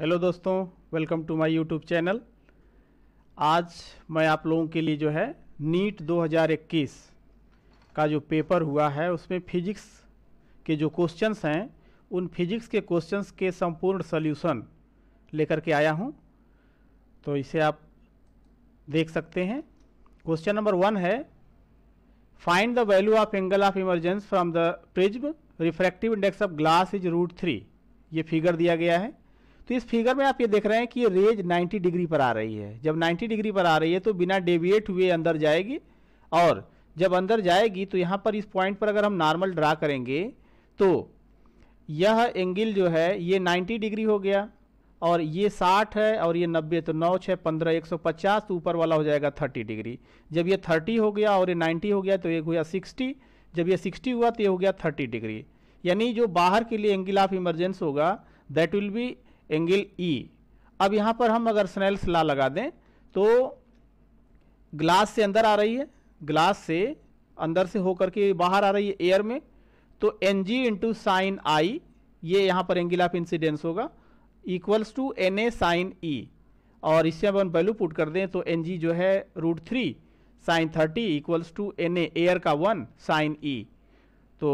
Hello दोस्तों welcome to my YouTube channel आज मैं आप लोगों के लिए जो है नीट 2021 का जो पेपर हुआ है उसमें फिजिक्स के जो क्वेश्चंस हैं उन फिजिक्स के क्वेश्चंस के संपूर्ण सल्यूशन लेकर के आया हूं तो इसे आप देख सकते हैं क्वेश्चन नंबर वन है find the value of angle of emergence from the prism refractive index of glass is root three ये फिगर दिया गया है तो इस फिगर में आप ये देख रहे हैं कि ये रेज 90 डिग्री पर आ रही है जब 90 डिग्री पर आ रही है तो बिना डेविएट हुए अंदर जाएगी और जब अंदर जाएगी तो यहाँ पर इस पॉइंट पर अगर हम नॉर्मल ड्रा करेंगे तो यह एंगल जो है ये 90 डिग्री हो गया और ये 60 है और ये 90 तो नौ छः पंद्रह एक सौ पचास तो ऊपर वाला हो जाएगा थर्टी डिग्री जब ये थर्टी हो गया और ये नाइन्टी हो गया तो ये हुआ सिक्सटी जब ये सिक्सटी हुआ तो ये हो गया थर्टी डिग्री यानी जो बाहर के लिए एंगल ऑफ इमरजेंस होगा that will be angle e e. अब यहाँ पर हम अगर स्नेल्स ला लगा दें तो ग्लास से अंदर आ रही है ग्लास से अंदर से होकर के बाहर आ रही है एयर में तो n g into sine i ये यहाँ पर एंगल ऑफ इंसिडेंस होगा equals to n a sine e और इससे अपन वैल्यू पुट कर दें तो एन जी जो है root three sine thirty equals to n a air का वन साइन ई तो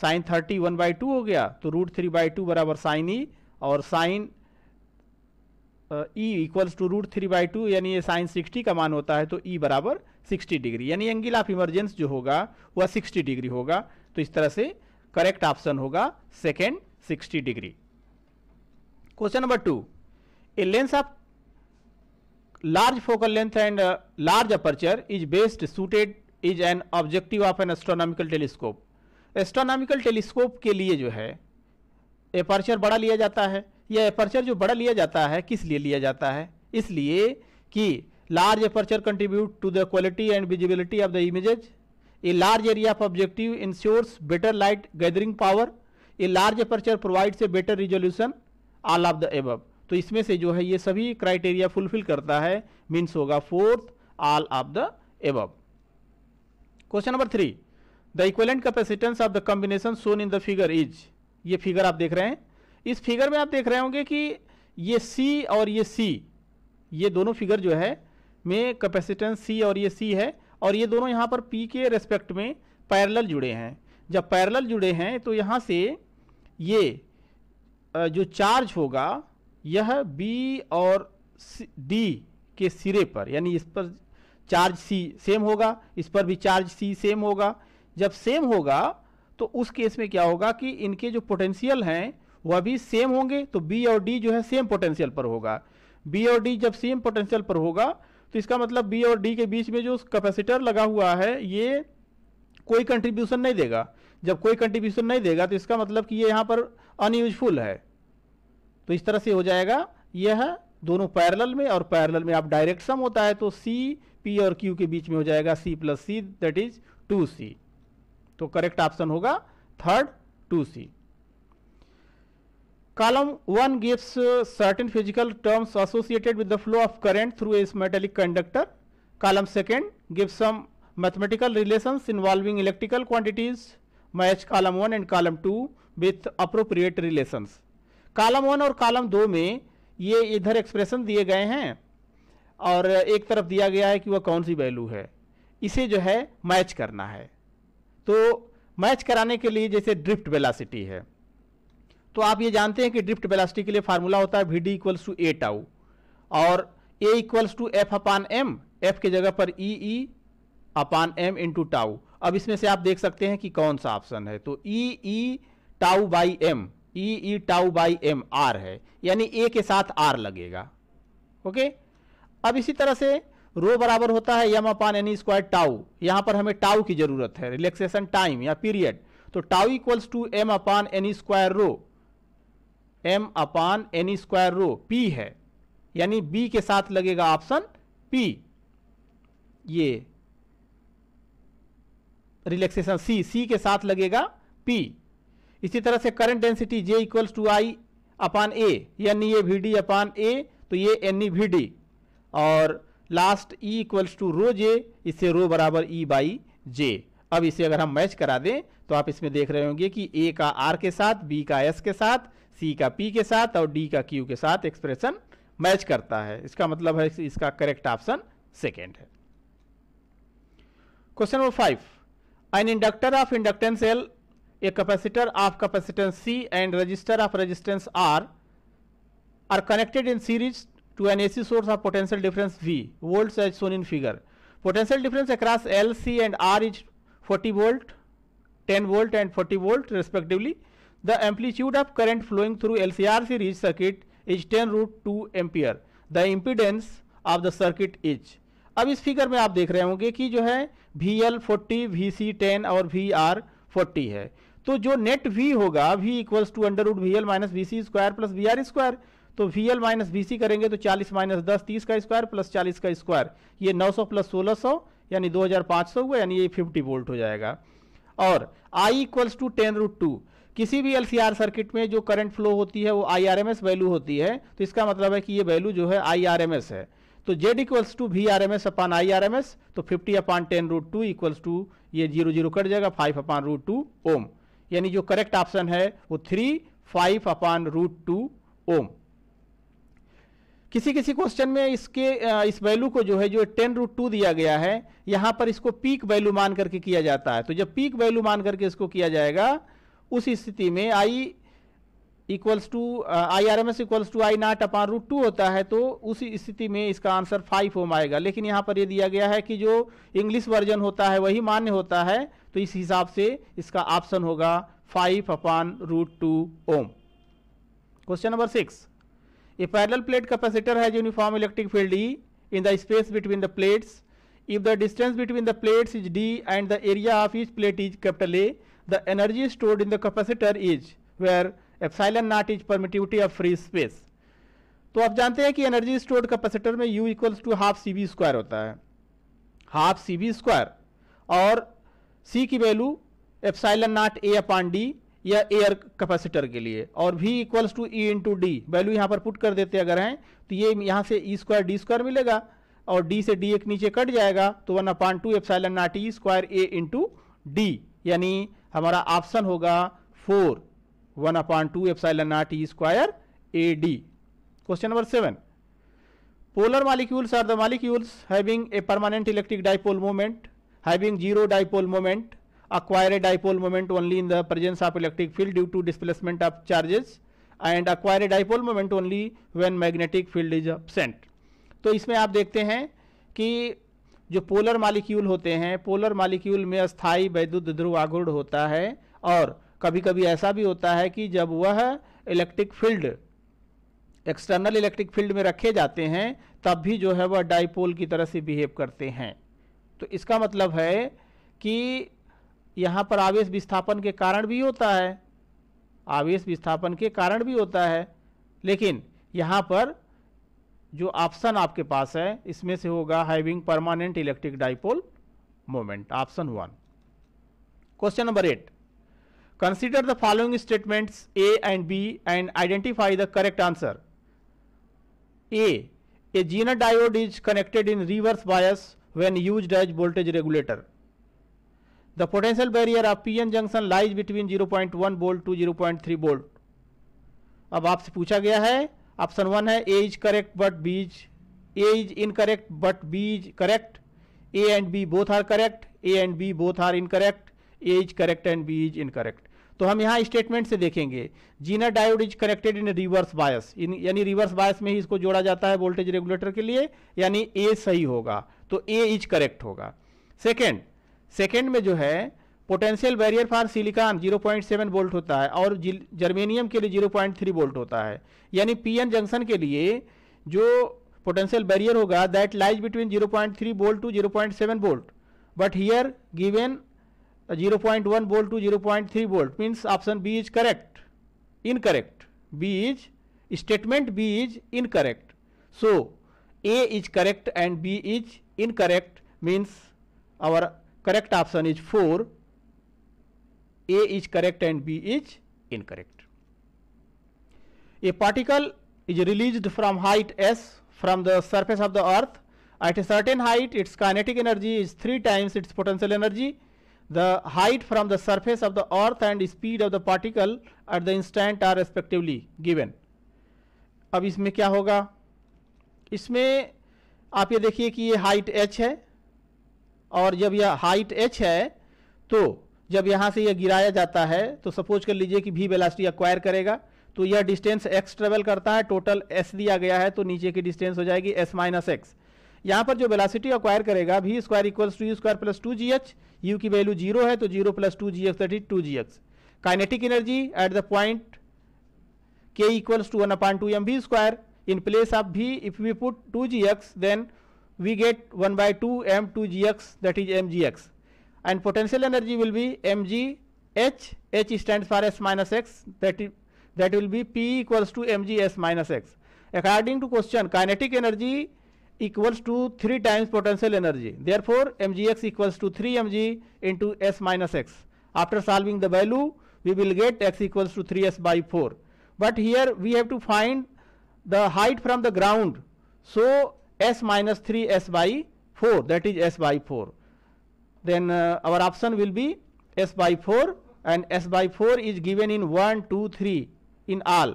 sine thirty one by two हो गया तो रूट थ्री बाई टू बराबर साइन ई e. और sine e equals to root three by two यानी ये sine sixty का मान होता है तो ई e बराबर सिक्सटी डिग्री यानी एंगल ऑफ इमरजेंस जो होगा वह सिक्सटी डिग्री होगा तो इस तरह से करेक्ट ऑप्शन होगा second sixty degree question number two a lens of large focal length and large aperture is best suited is an objective of an astronomical telescope astronomical telescope के लिए जो है एपर्चर बड़ा लिया जाता है यह एपर्चर जो बड़ा लिया जाता है किस लिए लिया जाता है इसलिए कि large aperture contribute to the quality and visibility of the images a large area of objective ensures better light gathering power a large aperture provide a better resolution all of the above तो इसमें से जो है ये सभी criteria fulfil करता है means होगा fourth all of the above question number three the equivalent capacitance of the combination shown in the figure is ये फिगर आप देख रहे हैं इस फिगर में आप देख रहे होंगे कि ये सी और ये सी ये दोनों फिगर जो है में कैपेसिटेंस सी और ये सी है और ये दोनों यहाँ पर पी के रेस्पेक्ट में पैरेलल जुड़े हैं जब पैरेलल जुड़े हैं तो यहाँ से ये जो चार्ज होगा यह बी और डी के सिरे पर यानी इस पर चार्ज सी सेम होगा इस पर भी चार्ज सी सेम होगा जब सेम होगा तो उस केस में क्या होगा कि इनके जो पोटेंशियल हैं वह भी सेम होंगे तो बी और डी जो है सेम पोटेंशियल पर होगा बी और डी जब सेम पोटेंशियल पर होगा तो इसका मतलब बी और डी के बीच में जो कैपेसिटर लगा हुआ है ये कोई कंट्रीब्यूशन नहीं देगा जब कोई कंट्रीब्यूशन नहीं देगा तो इसका मतलब कि ये यहाँ पर अनयूजफुल है तो इस तरह से हो जाएगा यह दोनों पैरेलल में और पैरेलल में आप डायरेक्ट सम होता है तो सी पी और क्यू के बीच में हो जाएगा C plus C that is two C तो करेक्ट ऑप्शन होगा third two C column one gives certain physical terms associated with the flow of current through इस metallic conductor column second gives some mathematical relation involving electrical quantities match column one and column two with appropriate relation column one और column दो में ये इधर expression दिए गए हैं और एक तरफ दिया गया है कि वह कौन सी वैल्यू है इसे जो है मैच करना है तो मैच कराने के लिए जैसे ड्रिफ्ट वेलासिटी है तो आप ये जानते हैं कि ड्रिफ्ट वेलासिटी के लिए फार्मूला होता है V D equals to A tau और A equals to F upon M F के जगह पर E E upon M into tau अब इसमें से आप देख सकते हैं कि कौन सा ऑप्शन है तो E E tau by M E E tau by M R है यानी ए के साथ आर लगेगा ओके अब इसी तरह से रो बराबर होता है M upon N E square tau यहाँ पर हमें टाउ की जरूरत है रिलैक्सेशन टाइम या पीरियड तो tau equals to M upon N E square rho M upon N E square rho P है यानी बी के साथ लगेगा ऑप्शन पी ये रिलैक्सेशन सी सी के साथ लगेगा पी इसी तरह से current density J equals to I upon A यानी ये वी डी अपान ए तो ये एन ई वी डी और last E equals to rho J इससे रो बराबर ई बाई जे अब इसे अगर हम मैच करा दें तो आप इसमें देख रहे होंगे कि ए का आर के साथ बी का एस के साथ सी का पी के साथ और डी का क्यू के साथ एक्सप्रेशन मैच करता है इसका मतलब है इसका करेक्ट ऑप्शन सेकेंड है question number five an inductor of inductance L a capacitor of capacitance C and resistor of resistance R are connected in series to an AC source of potential difference V volts as shown in figure. Potential difference across L, C and R is 40 volt, 10 volt and 40 volt respectively. The amplitude of current flowing through LCR series circuit is 10 root 2 ampere the impedance of the circuit is अब इस figure में आप देख रहे होंगे कि जो है V L forty V C ten और वी आर फोर्टी है तो जो नेट वी होगा V equals to under root V L minus V C square plus V R square तो V L minus B C करेंगे तो चालीस minus दस तीस का स्क्वायर प्लस चालीस का स्क्वायर ये नौ सौ प्लस सोलह सौ यानी दो हज़ार सौ हुआ यानी ये फिफ्टी वोल्ट हो जाएगा और I equals to ten root two किसी भी एल सर्किट में जो करंट फ्लो होती है वो आई वैल्यू होती है तो इसका मतलब है कि ये वैल्यू जो है आई है तो Z equals to V R M S upon I R M S तो fifty upon ten root two equals to ये जीरो जीरो कट जाएगा five upon root two ohm यानी जो करेक्ट ऑप्शन है वो three five upon root two ohm किसी किसी question में इसके इस वैल्यू को जो है जो टेन रूट टू दिया गया है यहां पर इसको पीक वैल्यू मान करके किया जाता है तो जब पीक वैल्यू मान करके इसको किया जाएगा उस स्थिति में I equals to I R M S equals to I naught upon root two होता है तो उस स्थिति में इसका आंसर फाइव होम आएगा लेकिन यहाँ पर ये यह दिया गया है कि जो इंग्लिश वर्जन होता है वही मान्य होता है तो इस हिसाब से इसका ऑप्शन होगा five upon root two ohm question number six A parallel plate capacitor has uniform electric field E in the space between the plates. If the distance between the plates is D and the area of each plate is capital A, the energy stored in the capacitor is where epsilon naught is permittivity of free space. तो आप जानते हैं कि energy stored capacitor में U equals to half C B square होता है half C B square और C की value epsilon naught A upon D या एयर कैपेसिटर के लिए और V equals to E into D value यहाँ पर पुट कर देते अगर हैं तो ये यहाँ से ई स्क्वायर डी स्क्वायर मिलेगा और डी से डी एक नीचे कट जाएगा तो one upon two epsilon naught E square A into D यानी हमारा ऑप्शन होगा four one upon two epsilon naught E square A D question number seven polar molecules are the molecules having a permanent electric dipole moment having zero dipole moment acquire a dipole moment only in the presence of electric field due to displacement of charges and acquire a dipole moment only when magnetic field is absent तो इसमें आप देखते हैं कि जो polar molecule होते हैं polar molecule में अस्थाई वैद्युत ध्रुव आगुण होता है और कभी कभी ऐसा भी होता है कि जब वह electric field external electric field में रखे जाते हैं तब भी जो है वह डाइपोल की तरह से बिहेव करते हैं तो इसका मतलब है कि यहाँ पर आवेश विस्थापन के कारण भी होता है आवेश विस्थापन के कारण भी होता है लेकिन यहाँ पर जो ऑप्शन आपके पास है इसमें से होगा having permanent electric dipole moment option one question number eight consider the following statements A and B and identify the correct answer A A zener diode is connected in reverse bias when used as voltage regulator potential barrier of P N junction lies between zero point one between two zero point three volt. अब आपसे पूछा गया है option one है A is correct but B is A is incorrect but B is correct A and B both are correct A and B both are incorrect A is correct and B is incorrect तो हम यहाँ statement से देखेंगे zener diode is connected in reverse bias यानी reverse बायस में ही इसको जोड़ा जाता है वोल्टेज रेगुलेटर के लिए यानी ए सही होगा तो ए इज करेक्ट होगा सेकेंड सेकेंड में जो है potential barrier for silicon 0.7 volt होता है और जर्मेनियम के लिए 0.3 वोल्ट होता है यानी पीएन जंक्शन के लिए जो पोटेंशियल बैरियर होगा that lies between 0.3 volt to zero seven volt but here given 0.1 volt to zero point three volt means option B is correct incorrect B is statement B is incorrect so A is correct and B is incorrect means our correct option is 4 a is correct and b is incorrect a particle is released from height s from the surface of the earth at a certain height its kinetic energy is 3 times its potential energy the height from the surface of the earth and speed of the particle at the instant are respectively given अब इसमें क्या होगा इसमें आप ये देखिए कि ये हाइट h है और जब यह हाइट एच है तो जब यहाँ से यह गिराया जाता है तो सपोज कर लीजिए कि भी वेलासिटी अक्वायर करेगा तो यह डिस्टेंस एक्स ट्रेवल करता है टोटल एस दिया गया है तो नीचे की डिस्टेंस हो जाएगी एस माइनस एक्स यहाँ पर जो वेलासिटी अक्वायर करेगा V square equals to U square plus two G H U की वैल्यू जीरो है तो zero plus two G X that two G X kinetic energy at the point K equals to one upon two M V square in place of V if we put two G X then we get 1 by 2 m2gx that is mgx and potential energy will be mg h h stands for s minus x that is that will be p equals to mg s minus x according to question kinetic energy equals to 3 times potential energy therefore mgx equals to 3 mg into s minus x after solving the value we will get x equals to 3s by 4 but here we have to find the height from the ground so s minus 3 s by 4 that is s by 4 then uh, our option will be s by 4 and s by 4 is given in 1 2 3 in all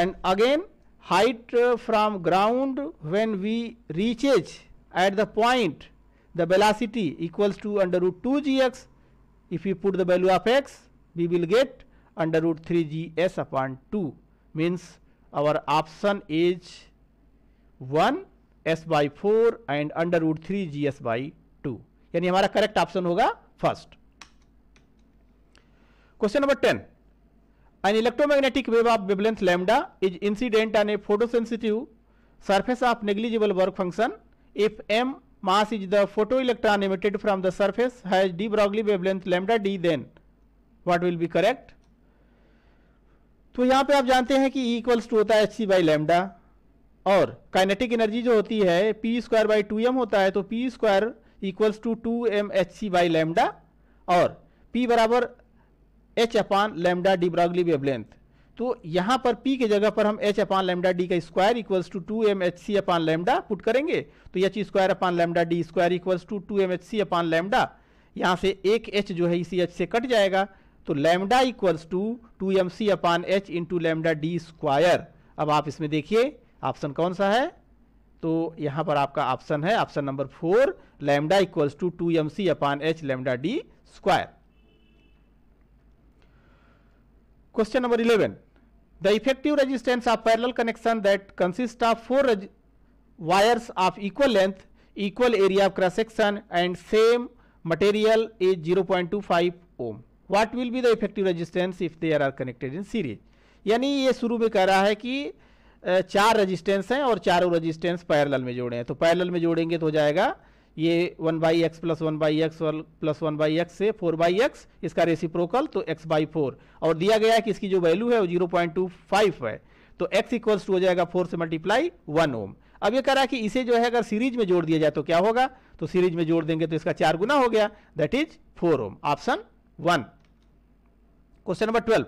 and again height uh, from ground when we reaches at the point the velocity equals to under root 2 gx if we put the value of x we will get under root 3 gs upon 2 means our option is one S by four and under root three G S by two यानी हमारा correct option होगा first question number ten an electromagnetic wave of wavelength lambda is incident on a photo sensitive surface of negligible work function if M mass is the photo electron emitted from the surface has de Broglie wavelength lambda D then what will be correct तो यहां पे आप जानते हैं कि equals e two होता है H C by lambda और काइनेटिक एनर्जी जो होती है P square by two M होता है तो P square equals to two M H C by lambda और पी बराबर H upon lambda de Broglie length तो यहाँ पर पी के जगह पर हम एच अपान लेमडा डी का square equals to two M H C upon lambda put करेंगे तो H square upon lambda D square equals to two M H C upon lambda यहाँ से एक एच जो है इसी एच से कट जाएगा तो lambda equals to two M C upon H into lambda D square अब आप इसमें देखिए ऑप्शन कौन सा है तो यहां पर आपका ऑप्शन है option number four lambda equals to two M C upon H lambda D square question number eleven the effective resistance of parallel connection that consist of four wires of equal length equal area of equal and same material is zero point two five ohm what will be the effective effective if they are are connected in series यानी ये शुरू में कह रहा है कि चार resistance हैं और चारों रजिस्टेंस पैरल में जोड़े हैं तो पैरल में जोड़ेंगे तो हो जाएगा ये one by X plus one by X plus one by X से फोर बाई एक्स इसका रेसिप्रोकल तो एक्स बाई फोर और दिया गया है कि इसकी जो वैल्यू है वो जीरो पॉइंट टू फाइव है तो एक्स इक्वल्स टू हो जाएगा फोर से मल्टीप्लाई वन ओम अब ये कह रहा है कि इसे जो है अगर सीरीज में जोड़ दिया जाए तो क्या होगा तो सीरीज में जोड़ देंगे तो इसका चार गुना हो गया that is four ohm option one question number twelve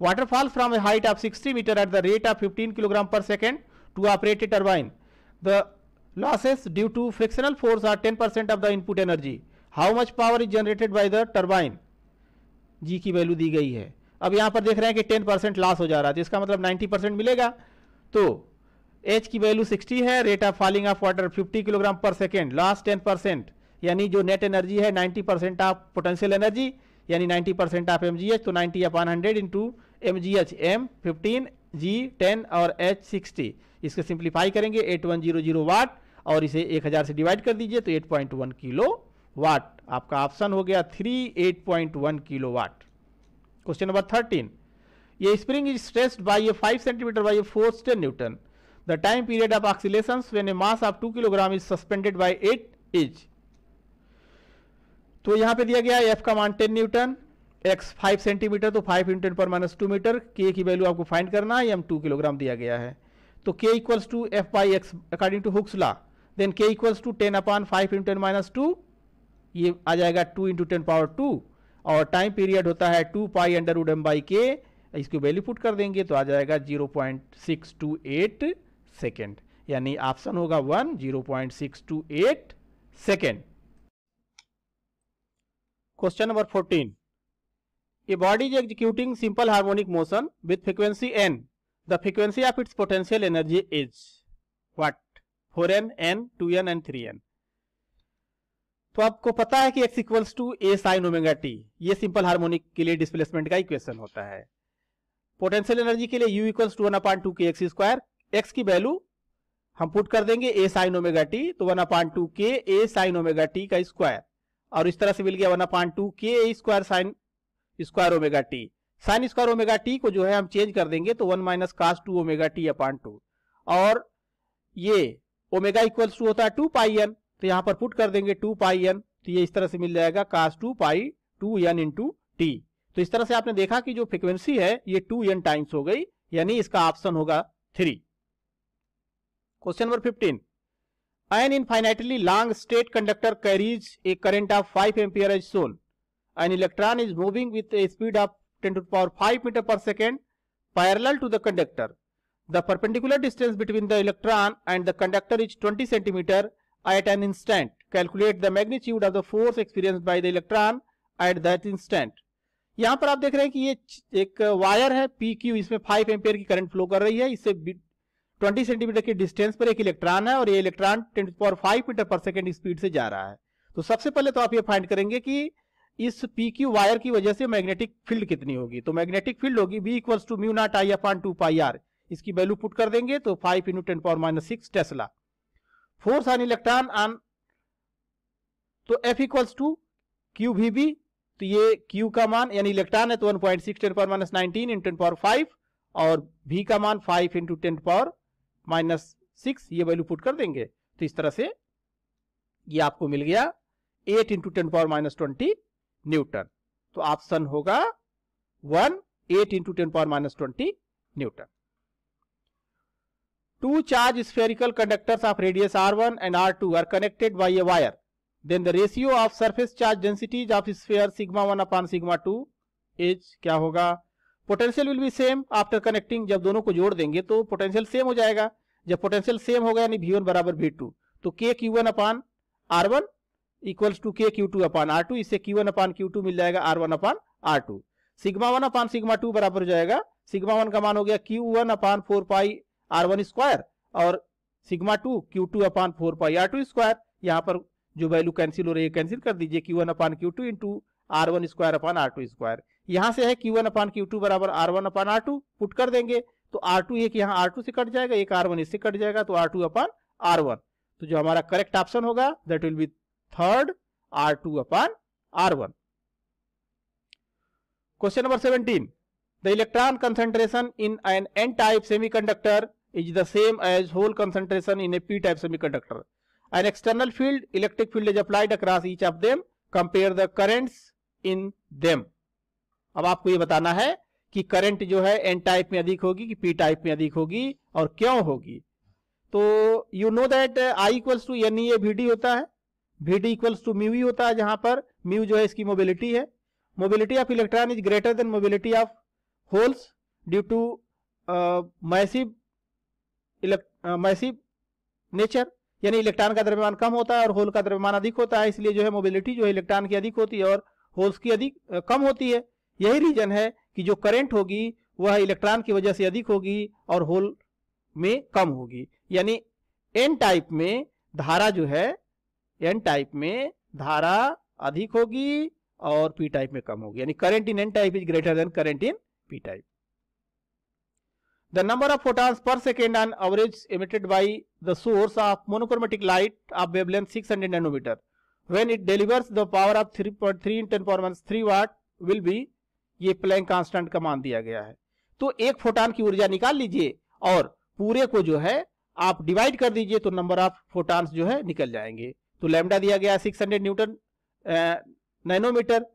waterfall from a height of 60 meter at the rate of 15 kilogram per second to operate a turbine. The losses due to frictional force are 10 percent of the input energy. How much power is generated by the turbine? G की value दी गई है अब यहाँ पर देख रहे हैं कि 10 परसेंट लॉस हो जा रहा है जिसका मतलब 90 परसेंट मिलेगा तो एच की वैल्यू 60 है rate of falling of water 50 kilogram पर सेकेंड लॉस 10 परसेंट यानी जो नेट एनर्जी है 90 परसेंट ऑफ पोटेंशियल एनर्जी यानी 90 परसेंट ऑफ एम तो 90 upon hundred into M G H M fifteen G ten और एच सिक्सटी इसको simplify करेंगे eight one zero zero watt और इसे एक हज़ार से डिवाइड कर दीजिए तो eight point one kilo watt आपका ऑप्शन हो गया three eight point one kilo watt question number thirteen ये spring is stressed by a five centimetre by a four ten newton the time period of oscillation when a mass of two kilogram is suspended by at is तो यहां पे दिया गया F का मान ten Newton x 5 centimetre तो 5 into ten पर minus two metre k की वैल्यू आपको फाइंड करना है एम टू किलोग्राम दिया गया है तो k equals to F by X according to Hooke's law then k equals to ten upon five into ten minus two ये आ जाएगा 2 इंटू टेन पावर 2 और टाइम पीरियड होता है 2 pi under root M by K इसकी value put कर देंगे तो आ जाएगा 0.628 पॉइंट सेकेंड यानी ऑप्शन होगा one zero point second question number fourteen a body is executing simple harmonic motion with frequency N the frequency of its potential energy is what four N N two N N three N तो आपको पता है कि x equals to A sine omega T ये simple harmonic के लिए displacement का equation होता है पोटेंशियल एनर्जी के लिए u equals to one upon two K X square X की वैल्यू हम पुट कर देंगे ए साइन ओमेगा टी तो one upon two K A sine omega T का स्क्वायर और इस तरह से मिल गया one upon two K A square sine square omega T sine square omega T को जो है हम चेंज कर देंगे तो one minus cos two omega T upon two और ये ओमेगा इक्वल्स टू होता है टू पाई एन तो यहां पर पुट कर देंगे टू पाई एन तो ये इस तरह से मिल जाएगा cos two pi two N into T तो इस तरह से आपने देखा कि जो फ्रिक्वेंसी है ये टू एन टाइम्स हो गई यानी इसका ऑप्शन होगा three question number fifteen an infinitely long straight conductor carries a current of five ampere as shown an electron is moving with a speed of 10 to the power 5 meter per second parallel to the conductor. The perpendicular distance between the electron and the conductor is 20 cm at an instant. Calculate the magnitude of the force experienced by the electron at that instant. यहाँ पर आप देख रहे हैं कि ये एक wire है पी क्यू इसमें 5 एम्पेयर की करंट फ्लो कर रही है इससे 20 सेंटीमीटर के डिस्टेंस पर एक इलेक्ट्रॉन है और ये electron 10 power 5 metre per second speed से जा रहा है तो सबसे पहले तो आप ये फाइंड करेंगे कि इस पी क्यू वायर की वजह से मैग्नेटिक फील्ड कितनी होगी तो मैग्नेटिक फील्ड होगी B equals to mu not I upon two pi R इसकी वैल्यू पुट कर देंगे तो five into ten power minus six tesla force on electron on तो F equals to Q V B तो ये Q का मान यानी इलेक्ट्रॉन है तो one point six ten power minus nineteen into ten power five और भी का मान five into ten power minus six ये वैल्यू पुट कर देंगे तो इस तरह से ये आपको मिल गया eight into ten power minus twenty newton तो ऑप्शन होगा one eight into ten power minus twenty newton two charge spherical conductors of radius R one and R two are connected by a wire then the ratio of surface charge densities of sphere sigma one upon sigma two as क्या होगा potential will be same after connecting जब दोनों को जोड़ देंगे तो potential same हो जाएगा जब पोटेंशियल सेम होगा यानी वी वन बराबर वी टू तो K Q one upon R one equals to K Q two upon R two इससे Q one upon Q two मिल जाएगा R one upon R two sigma one upon sigma two बराबर हो जाएगा sigma one का मान हो गया Q one upon four pi R one square और sigma two Q two upon four pi R two square यहाँ पर जो वैल्यू कैंसिल हो रही है कैंसिल कर दीजिए Q one upon Q two into R one square upon R two square यहाँ से है Q one upon Q two बराबर R one upon R two put कर देंगे तो आर टू एक यहाँ आर टू से कट जाएगा एक आर वन इससे कट जाएगा तो R two upon R one तो जो हमारा करेक्ट ऑप्शन होगा that will be third R two upon R one question number seventeen the electron concentration in an N type semiconductor is the same as hole concentration in a P type semiconductor an external field electric field is applied across each of them compare the currents in them अब आपको यह बताना है कि current जो है N type में अधिक होगी कि पी टाइप में अधिक होगी और क्यों होगी तो you know that I equals to N E A V D होता है V D equals to mu E होता है जहां पर म्यू जो है इसकी मोबिलिटी है mobility of electron is greater than mobility of holes due to massive massive nature यानी इलेक्ट्रॉन का द्रव्यमान कम होता है और होल का द्रव्यमान अधिक होता है इसलिए जो है मोबिलिटी जो है इलेक्ट्रॉन की अधिक होती है और होल्स की अधिक uh, कम होती है यही रीजन है कि जो करंट होगी वह इलेक्ट्रॉन की वजह से अधिक होगी और होल में कम होगी यानी एन टाइप में धारा जो है एन टाइप में धारा अधिक होगी और पी टाइप में कम होगी यानी current in N type is greater than current in P type the number of photons per second on average emitted by the source of monochromatic light of wavelength six hundred nanometre when it delivers the power of three point three in ten power minus three watt will be ये Planck constant का मान दिया गया है तो एक photon की ऊर्जा निकाल लीजिए और पूरे को जो है आप डिवाइड कर दीजिए तो नंबर ऑफ फोटॉन्स जो है निकल जाएंगे तो लेमडा दिया गया सिक्स हंड्रेड न्यूटन नैनोमीटर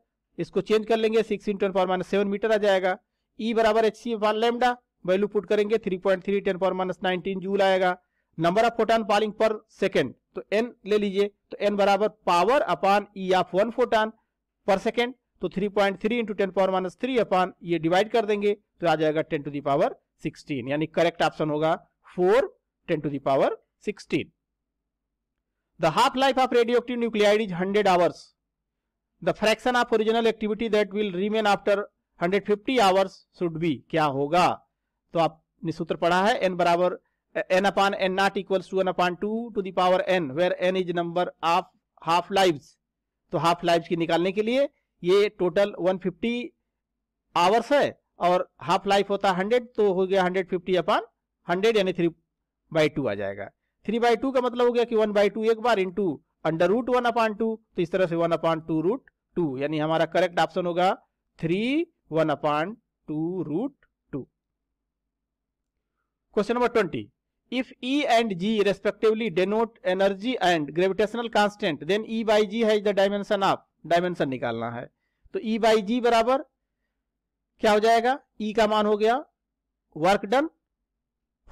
इसको चेंज कर लेंगे six into power minus seven metre आ जाएगा ई e बराबर H C one lambda value put करेंगे three point three ten power minus nineteen joule आएगा number of photon falling per second तो N ले लीजिए तो एन बराबर power upon E of one photon per second तो three point three into ten power minus three अपान ये divide कर देंगे तो आ जाएगा टेन टू दावर सिक्सटीन यानी करेक्ट ऑप्शन होगा four ten to power sixteen The half-life of radioactive nuclide is 100 hours. The fraction of original activity that will remain after 150 hours should be क्या होगा तो आपने सूत्र पढ़ा है n बराबर n upon n not equals to n upon 2 to the power n where n is number of half lives तो half lives की निकालने के लिए ये टोटल 150 आवर्स है और हाफ लाइफ होता है हंड्रेड तो हो गया हंड्रेड फिफ्टी अपॉन हंड्रेड यानी थ्री बाई टू आ जाएगा थ्री बाई टू का मतलब हो गया कि वन बाई टू एक बार into under root one upon two तो इस तरह से one upon two root two यानी हमारा करेक्ट ऑप्शन होगा three one upon two root two question number twenty if E and G respectively denote energy and gravitational constant then E by G है dimension of dimension निकालना है तो ई by जी बराबर क्या हो जाएगा E का मान हो गया work done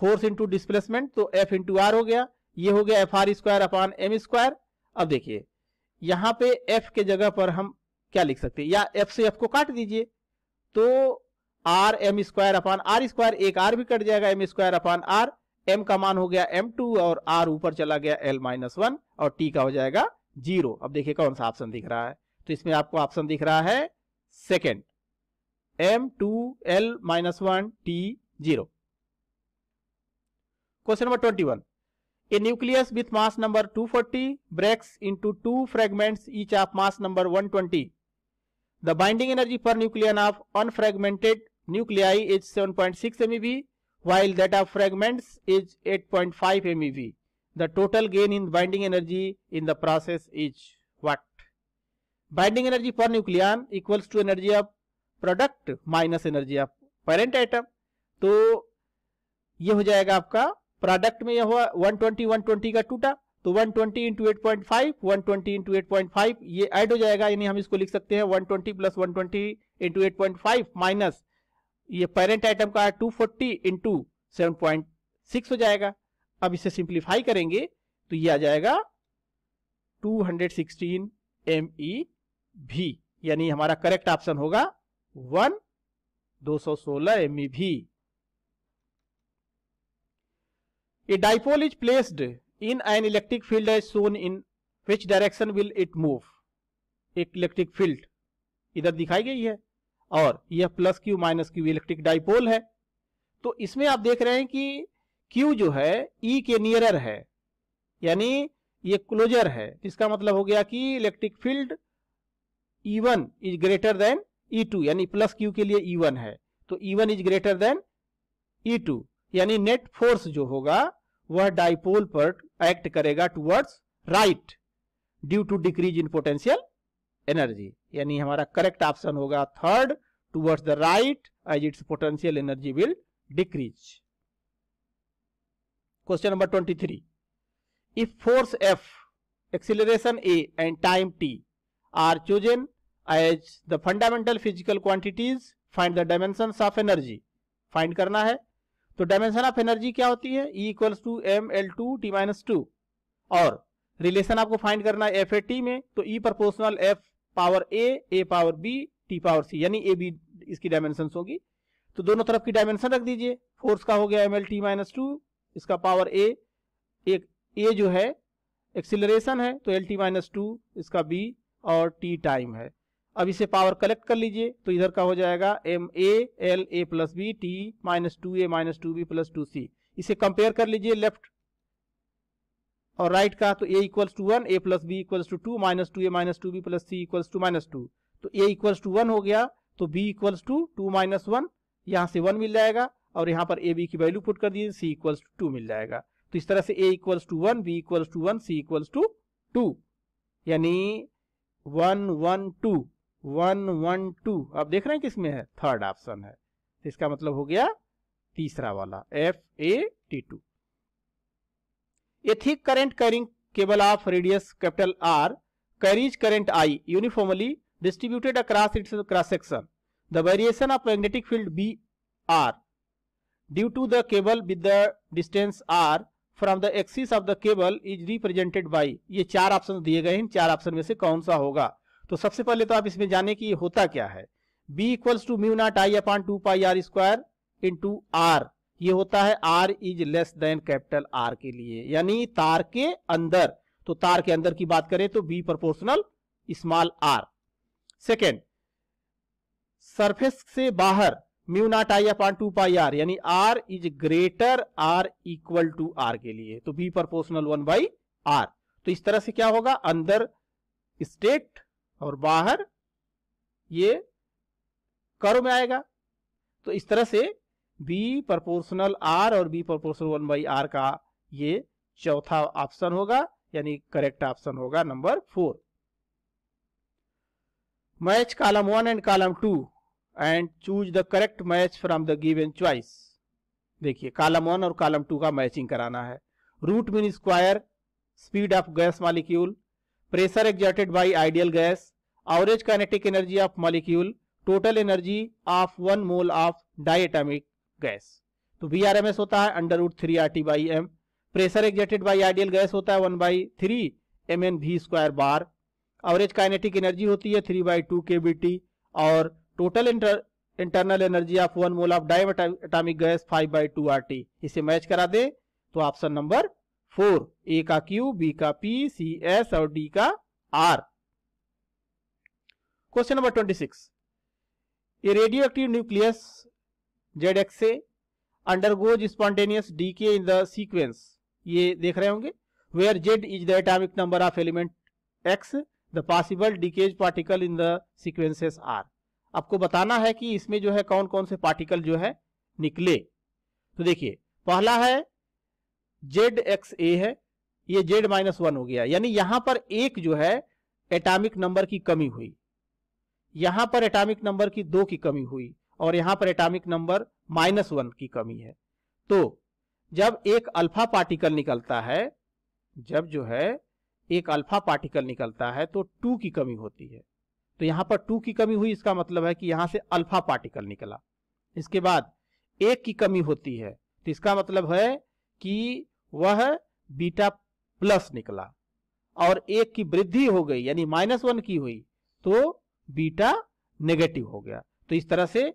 force into displacement तो एफ इंटू आर हो गया ये हो गया F R square upon M square अब देखिए यहां पे एफ के जगह पर हम क्या लिख सकते हैं या एफ से एफ को काट दीजिए तो R M square upon R square एक आर भी कट जाएगा M square upon R M का मान हो गया एम टू और आर ऊपर चला गया एल माइनस वन और टी का हो जाएगा जीरो अब देखिए कौन सा ऑप्शन दिख रहा है तो इसमें आपको ऑप्शन दिख रहा है second M two L minus one T zero question number twenty one a nucleus with mass number two forty breaks into two fragment each of mass number one twenty the binding energy per nucleon of unfragmented nuclei is seven point six M eV while that of fragment is eight point five M eV the total gain in binding energy in the process is what binding energy per nucleon equals to energy of product minus energy of parent atom तो ये हो जाएगा आपका product में यह हुआ 120 120 का टूटा तो 120 twenty into eight point five one twenty into eight point five ये एड हो जाएगा यानी हम इसको लिख सकते हैं 120 twenty plus one twenty into eight point five minus ये पेरेंट आइटम का two forty into seven point six हो जाएगा अब इसे सिंप्लीफाई करेंगे तो ये आ जाएगा 216 हंड्रेड सिक्सटीन एम ई भी यानी हमारा करेक्ट ऑप्शन होगा वन दो सौ सोलह M E V a dipole is placed in an electric field as shown in which direction will it move एक इलेक्ट्रिक फील्ड इधर दिखाई गई है और यह plus Q minus Q electric dipole है तो इसमें आप देख रहे हैं कि क्यू जो है ई e के नियरर है यानी ये क्लोजर है इसका मतलब हो गया कि electric field E one is greater than E two यानी प्लस क्यू के लिए ई e वन है तो E one is greater than E two यानी नेट फोर्स जो होगा वह डाइपोल पर एक्ट करेगा towards right due to decrease in potential energy यानी हमारा करेक्ट ऑप्शन होगा third towards the right as its potential energy will decrease question number twenty three if force F acceleration A and time T are chosen as the fundamental physical quantities find the dimension of energy find करना है तो dimension of energy क्या होती है E equals to M L two T minus two और relation आपको find करना है एफ ए टी में तो E proportional F power a A power b T power c यानी ए बी इसकी डायमेंशन होगी तो दोनों तरफ की डायमेंशन रख दीजिए फोर्स का हो गया M L T minus two इसका पावर ए एक ए जो है एक्सिलरेशन है तो एल टी माइनस टू इसका बी और टी टाइम है अब इसे पावर कलेक्ट कर लीजिए तो इधर का हो जाएगा M a L a plus b T minus two a minus two b plus two c इसे कंपेयर कर लीजिए लेफ्ट और राइट का तो a equals to one a plus b equals to two minus two a minus two b plus c equals to minus two तो a equals to one हो गया तो B equals to two minus one यहाँ से one मिल जाएगा और यहाँ पर ए बी की वैल्यू पुट कर दीजिए सी इक्वल्स टू टू मिल जाएगा तो इस तरह से a equals to one b equals to one c equals to two यानी one one two one one two आप देख रहे हैं किसमें है थर्ड ऑप्शन है तो इसका मतलब हो गया तीसरा वाला F A T two a thick current carrying cable of radius capital R carries current I uniformly distributed across its cross section the variation of magnetic field B r due to the cable with the distance r from the axis of the cable is represented by ये चार option दिए गए हैं चार option में से कौन सा होगा तो सबसे पहले तो आप इसमें जाने की होता क्या है B equals to mu not I upon two pi R square to r ये होता है r is less than capital R के लिए यानी तार के अंदर तो तार के अंदर की बात करें तो B proportional small r second surface से बाहर mu not I upon two pi r यानी r is greater or equal to R के लिए तो B proportional one by r तो इस तरह से क्या होगा अंदर स्टेट और बाहर ये कर्व में आएगा तो इस तरह से बी प्रोपोर्शनल आर और B proportional one by r का ये चौथा ऑप्शन होगा यानी करेक्ट ऑप्शन होगा number four match column one and column two and choose the correct match from the given choice देखिए कॉलम वन और कॉलम टू का मैचिंग कराना है root mean square speed of gas molecule pressure exerted by ideal gas average kinetic energy of molecule total energy of one mole of diatomic gas तो V R M S होता है under root three R T by M pressure exerted by ideal gas होता है one by three M N V square bar average kinetic energy होती है three by two K B T और total inter internal energy of one mole of diatomic gas five by two R T इसे match करा दे तो option number four A का Q B का P C S और D का R question number twenty six a radio active nucleus Z X A undergoes spontaneous decay in the sequence ये देख रहे होंगे where Z is the atomic number of element X the possible decays particle in the sequences are आपको बताना है कि इसमें जो है कौन कौन से पार्टिकल जो है निकले तो देखिए पहला है जेड एक्स ए है ये जेड माइनस वन हो गया यानी यहां पर एक जो है एटॉमिक नंबर की कमी हुई यहां पर एटॉमिक नंबर की दो की कमी हुई और यहां पर एटॉमिक नंबर माइनस वन की कमी है तो जब एक अल्फा पार्टिकल निकलता है जब जो है एक अल्फा पार्टिकल निकलता है तो टू की कमी होती है तो यहां पर टू की कमी हुई इसका मतलब है कि यहां से अल्फा पार्टिकल निकला इसके बाद एक की कमी होती है तो इसका मतलब है कि वह बीटा प्लस निकला और एक की वृद्धि हो गई यानी माइनस वन की हुई तो बीटा नेगेटिव हो गया तो इस तरह से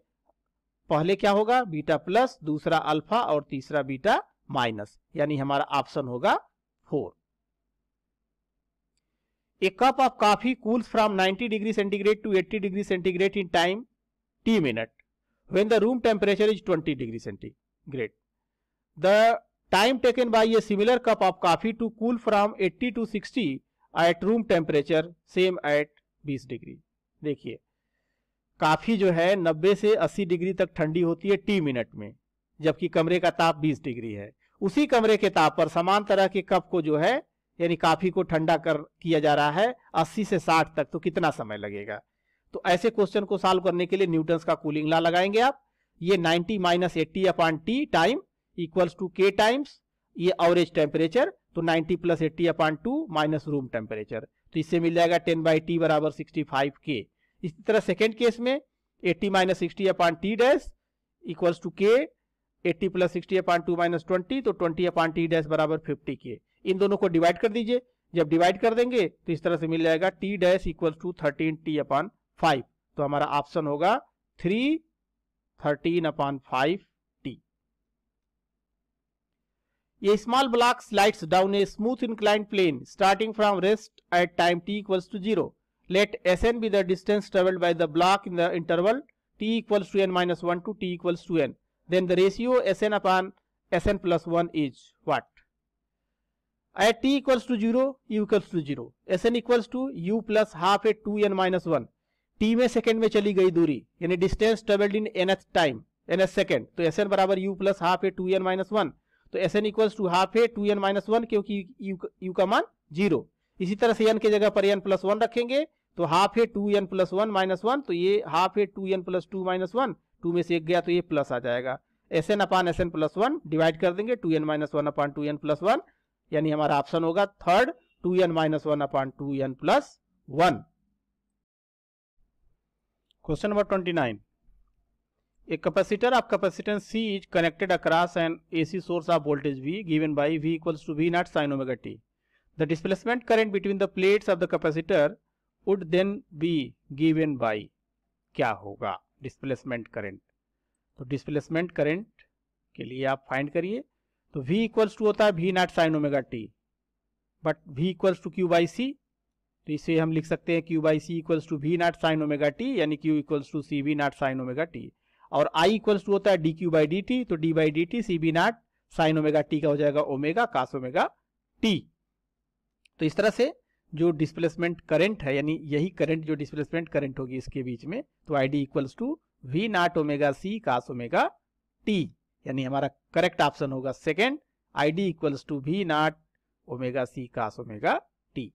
पहले क्या होगा बीटा प्लस दूसरा अल्फा और तीसरा बीटा माइनस यानी हमारा ऑप्शन होगा four a cup of coffee cools from 90 degree centigrade to 80 degree centigrade in time T minute when the room temperature is 20 degree centigrade the time taken by a similar cup of coffee to cool from 80 to 60 at room temperature same at 20 degree देखिए coffee जो है 90 से 80 degree तक ठंडी होती है T minute में जबकि कमरे का ताप 20 डिग्री है उसी कमरे के ताप पर समान तरह के कप को जो है यानी काफ़ी को ठंडा कर किया जा रहा है 80 से 60 तक तो कितना समय लगेगा तो ऐसे क्वेश्चन को सॉल्व करने के लिए न्यूटन का कूलिंग ला लगाएंगे आप ये 90 minus eighty upon T time equals to K times ये एवरेज टेम्परेचर तो 90 plus eighty upon two minus room temperature तो इससे मिल जाएगा टेन बाई टी बराबर सिक्सटी फाइव के इसी तरह सेकेंड केस में eighty minus sixty upon T dash equals to K eighty plus sixty upon two minus twenty तो twenty upon T dash बराबर फिफ्टी के इन दोनों को डिवाइड कर दीजिए जब डिवाइड कर देंगे तो इस तरह से मिल जाएगा T dash equal to thirteen T upon five तो हमारा ऑप्शन होगा थ्री थर्टीन अपॉन फाइव ये small block slides down a smooth inclined plane starting from rest at time T equals to zero let S N be the distance travelled by the block in the interval T equals to N minus one to T equals to N then the ratio S N upon S N plus one is what at T equals to zero U equals to zero S N equals to U plus half A two N minus one T में second में चली गई दूरी यानी distance travelled in nth time nth second तो S N बराबर U plus half A two N minus one तो S N equals to half है टू एन माइनस वन क्योंकि यू, यू का मान जीरो इसी तरह से एन के जगह पर एन प्लस वन रखेंगे तो हाफ है two N plus one minus one तो ये हाफ है two N plus two minus one two में से एक गया तो ये प्लस आ जाएगा S N upon S N plus one divide कर देंगे two N minus one upon two N plus one यानी हमारा ऑप्शन होगा third two N minus one upon two N plus one question number twenty nine a capacitor of कैपेसिटन C is connected across an A C source of voltage V given by V equals to V not sine omega T the displacement current between the plates of the capacitor would then be given by क्या होगा displacement current तो displacement current के लिए आप find करिए तो we equals to होता है V not sine omega T but V equals to Q by C तो इसे हम लिख सकते हैं Q by C equals to V not sine omega T यानी Q equals to C V not sine omega T और I equals to होता है D Q by D T तो D by D T C B not sine omega T का हो जाएगा omega कास omega T तो इस तरह से जो डिस्प्लेसमेंट करंट है यानी यही करंट जो डिस्प्लेसमेंट करंट होगी इसके बीच में तो I D equals to V not omega C cos omega T यानी हमारा करेक्ट ऑप्शन होगा second I D equals to V not omega C cos omega T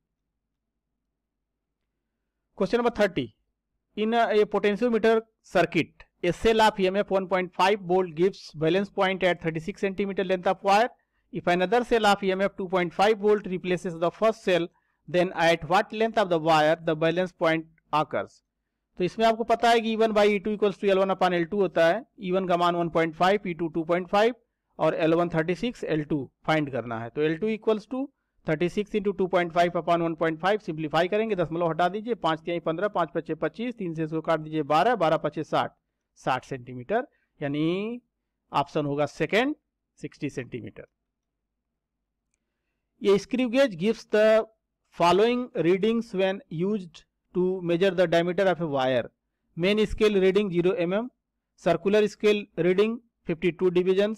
question number thirty in a potentiometer circuit SL of EMF 1.5 volt gives balance point at 36 centimeter length of wire. If another cell of EMF 2.5 volt replaces the first cell, then at what length of the wire the balance point occurs? तो इसमें आपको पता है कि E1 by E2 two equals to L one upon L होता है E1 का मान 1.5, E2 2.5 और L1 36, L2 फाइंड करना है तो L2 two equals to thirty six into two point five upon one point five simplify करेंगे दशमलव हटा दीजिए पाँच तिहाई पंद्रह पाँच पच्चे पच्चीस तीन से इसको काट दीजिए बारह बारह पच्चीस साठ साठ सेंटीमीटर यानी ऑप्शन होगा सेकेंड सिक्सटी सेंटीमीटर ये screw gauge gives the following readings when used to measure the diameter of a wire main scale reading zero M M circular scale reading fifty two division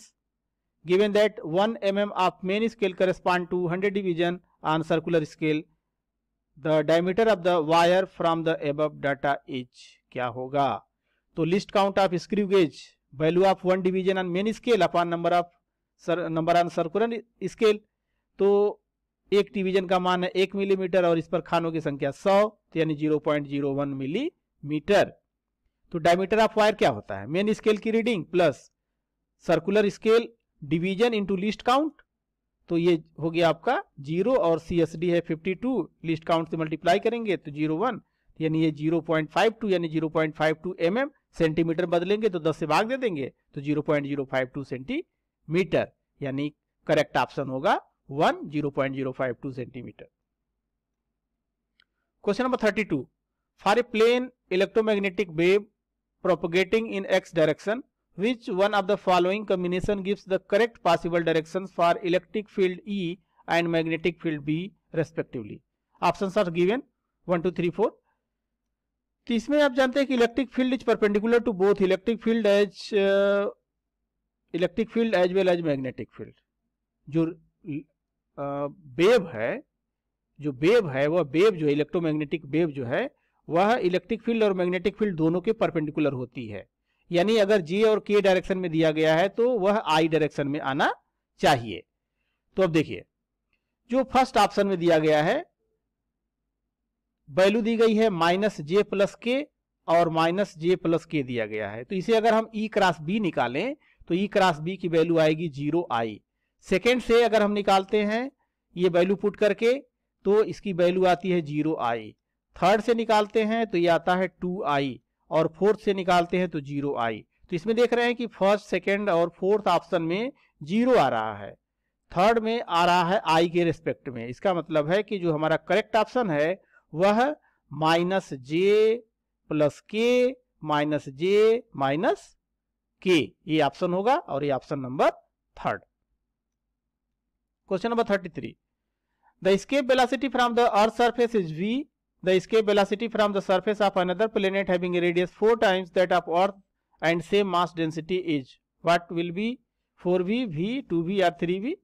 given that one M of main scale correspond to hundred division on circular scale the diameter of the wire from the above data each क्या होगा तो least count of screw gauge value of one division on main scale upon number of number on circular scale तो एक division का मान है एक millimetre और इस पर खानों की संख्या सौ तो यानी zero point zero one millimetre तो डायमीटर ऑफ वायर क्या होता है मेन स्केल की reading plus circular scale division into least count तो ये हो गया आपका जीरो और सी एस डी है फिफ्टी टू लिस्ट काउंट से मल्टीप्लाई करेंगे तो जीरो वन यानी ये जीरो पॉइंट फाइव टू यानी zero point five two M M centimetre बदलेंगे तो दस से भाग दे देंगे तो zero zero point five two centimetre यानी करेक्ट ऑप्शन होगा 1 centimetre question number 32 two for a plane electromagnetic wave propagating in X direction which one of the following combination gives the correct possible direction for electric field E and magnetic field B respectively option are given one two three four तो इसमें आप जानते हैं कि electric field is perpendicular to both electric field as electric field as well as magnetic field जो wave uh, है जो wave है वह वेव जो है इलेक्ट्रोमैग्नेटिक वेव जो है वह इलेक्ट्रिक फील्ड और मैग्नेटिक फील्ड दोनों के परपेंडिकुलर होती है यानी अगर जे और के डायरेक्शन में दिया गया है तो वह आई डायरेक्शन में आना चाहिए तो अब देखिए जो फर्स्ट ऑप्शन में दिया गया है वैल्यू दी गई है माइनस जे प्लस के और माइनस जे प्लस के दिया गया है तो इसे अगर हम ई e क्रॉस बी निकालें तो ई e क्रॉस बी की वैल्यू आएगी जीरो आई सेकेंड से अगर हम निकालते हैं ये वैल्यू पुट करके तो इसकी वैल्यू आती है जीरो आई थर्ड से निकालते हैं तो ये आता है टू आई और फोर्थ से निकालते हैं तो जीरो आई तो इसमें देख रहे हैं कि फर्स्ट सेकेंड और फोर्थ ऑप्शन में जीरो आ रहा है थर्ड में आ रहा है आई के रिस्पेक्ट में इसका मतलब है कि जो हमारा करेक्ट ऑप्शन है वह minus J plus K minus J minus K ये ऑप्शन होगा और ये option number third question number thirty three the escape velocity from the earth surface is V the escape velocity from the surface of another planet having radius four times that of earth and same mass density is what will be four V V two V या three V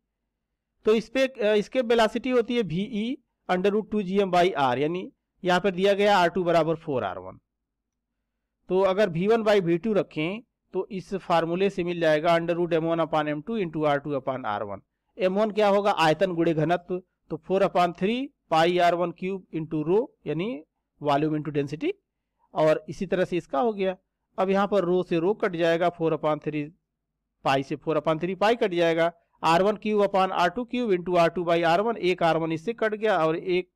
तो इस पे इसके velocity होती है V E e। Under root two G M by R यानी यहाँ पर दिया गया आर टू बराबर फोर आर वन तो अगर भी वन बाई भी टू रखें तो इस फार्मूले से मिल जाएगा under root M one upon M two into R two upon R one M one क्या होगा आयतन गुड़े घनत्व तो four upon three pi R one cube into rho यानी वॉल्यूम इंटू डेंसिटी और इसी तरह से इसका हो गया अब यहाँ पर रो से रो कट जाएगा फोर अपान थ्री पाई से four upon three pi cut जाएगा R one cube upon R two cube into R two by R one एक आर वन इससे कट गया और एक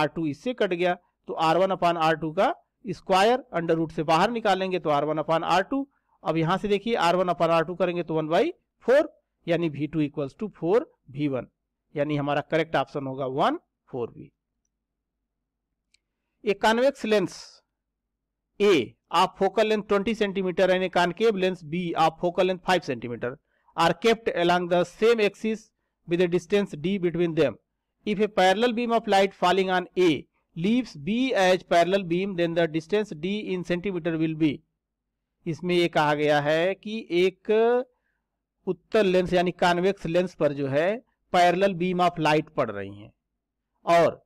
आर टू इससे कट गया तो R one upon R two का स्क्वायर अंडर रूट से बाहर निकालेंगे तो R one upon R two अब यहां से देखिए R one upon R two करेंगे तो वन बाई फोर यानी V two equals to four V one यानी हमारा करेक्ट ऑप्शन होगा one four V a convex lens A of focal length twenty centimetre यानी a concave lens B of focal length five centimetre are kept along the same axis with a distance d between them. If a parallel beam of light falling on A leaves B as parallel beam then the distance d in centimeter will be. इसमें ये कहा गया है कि एक उत्तर lens यानी convex lens पर जो है पैरेलल बीम ऑफ लाइट पड़ रही हैं और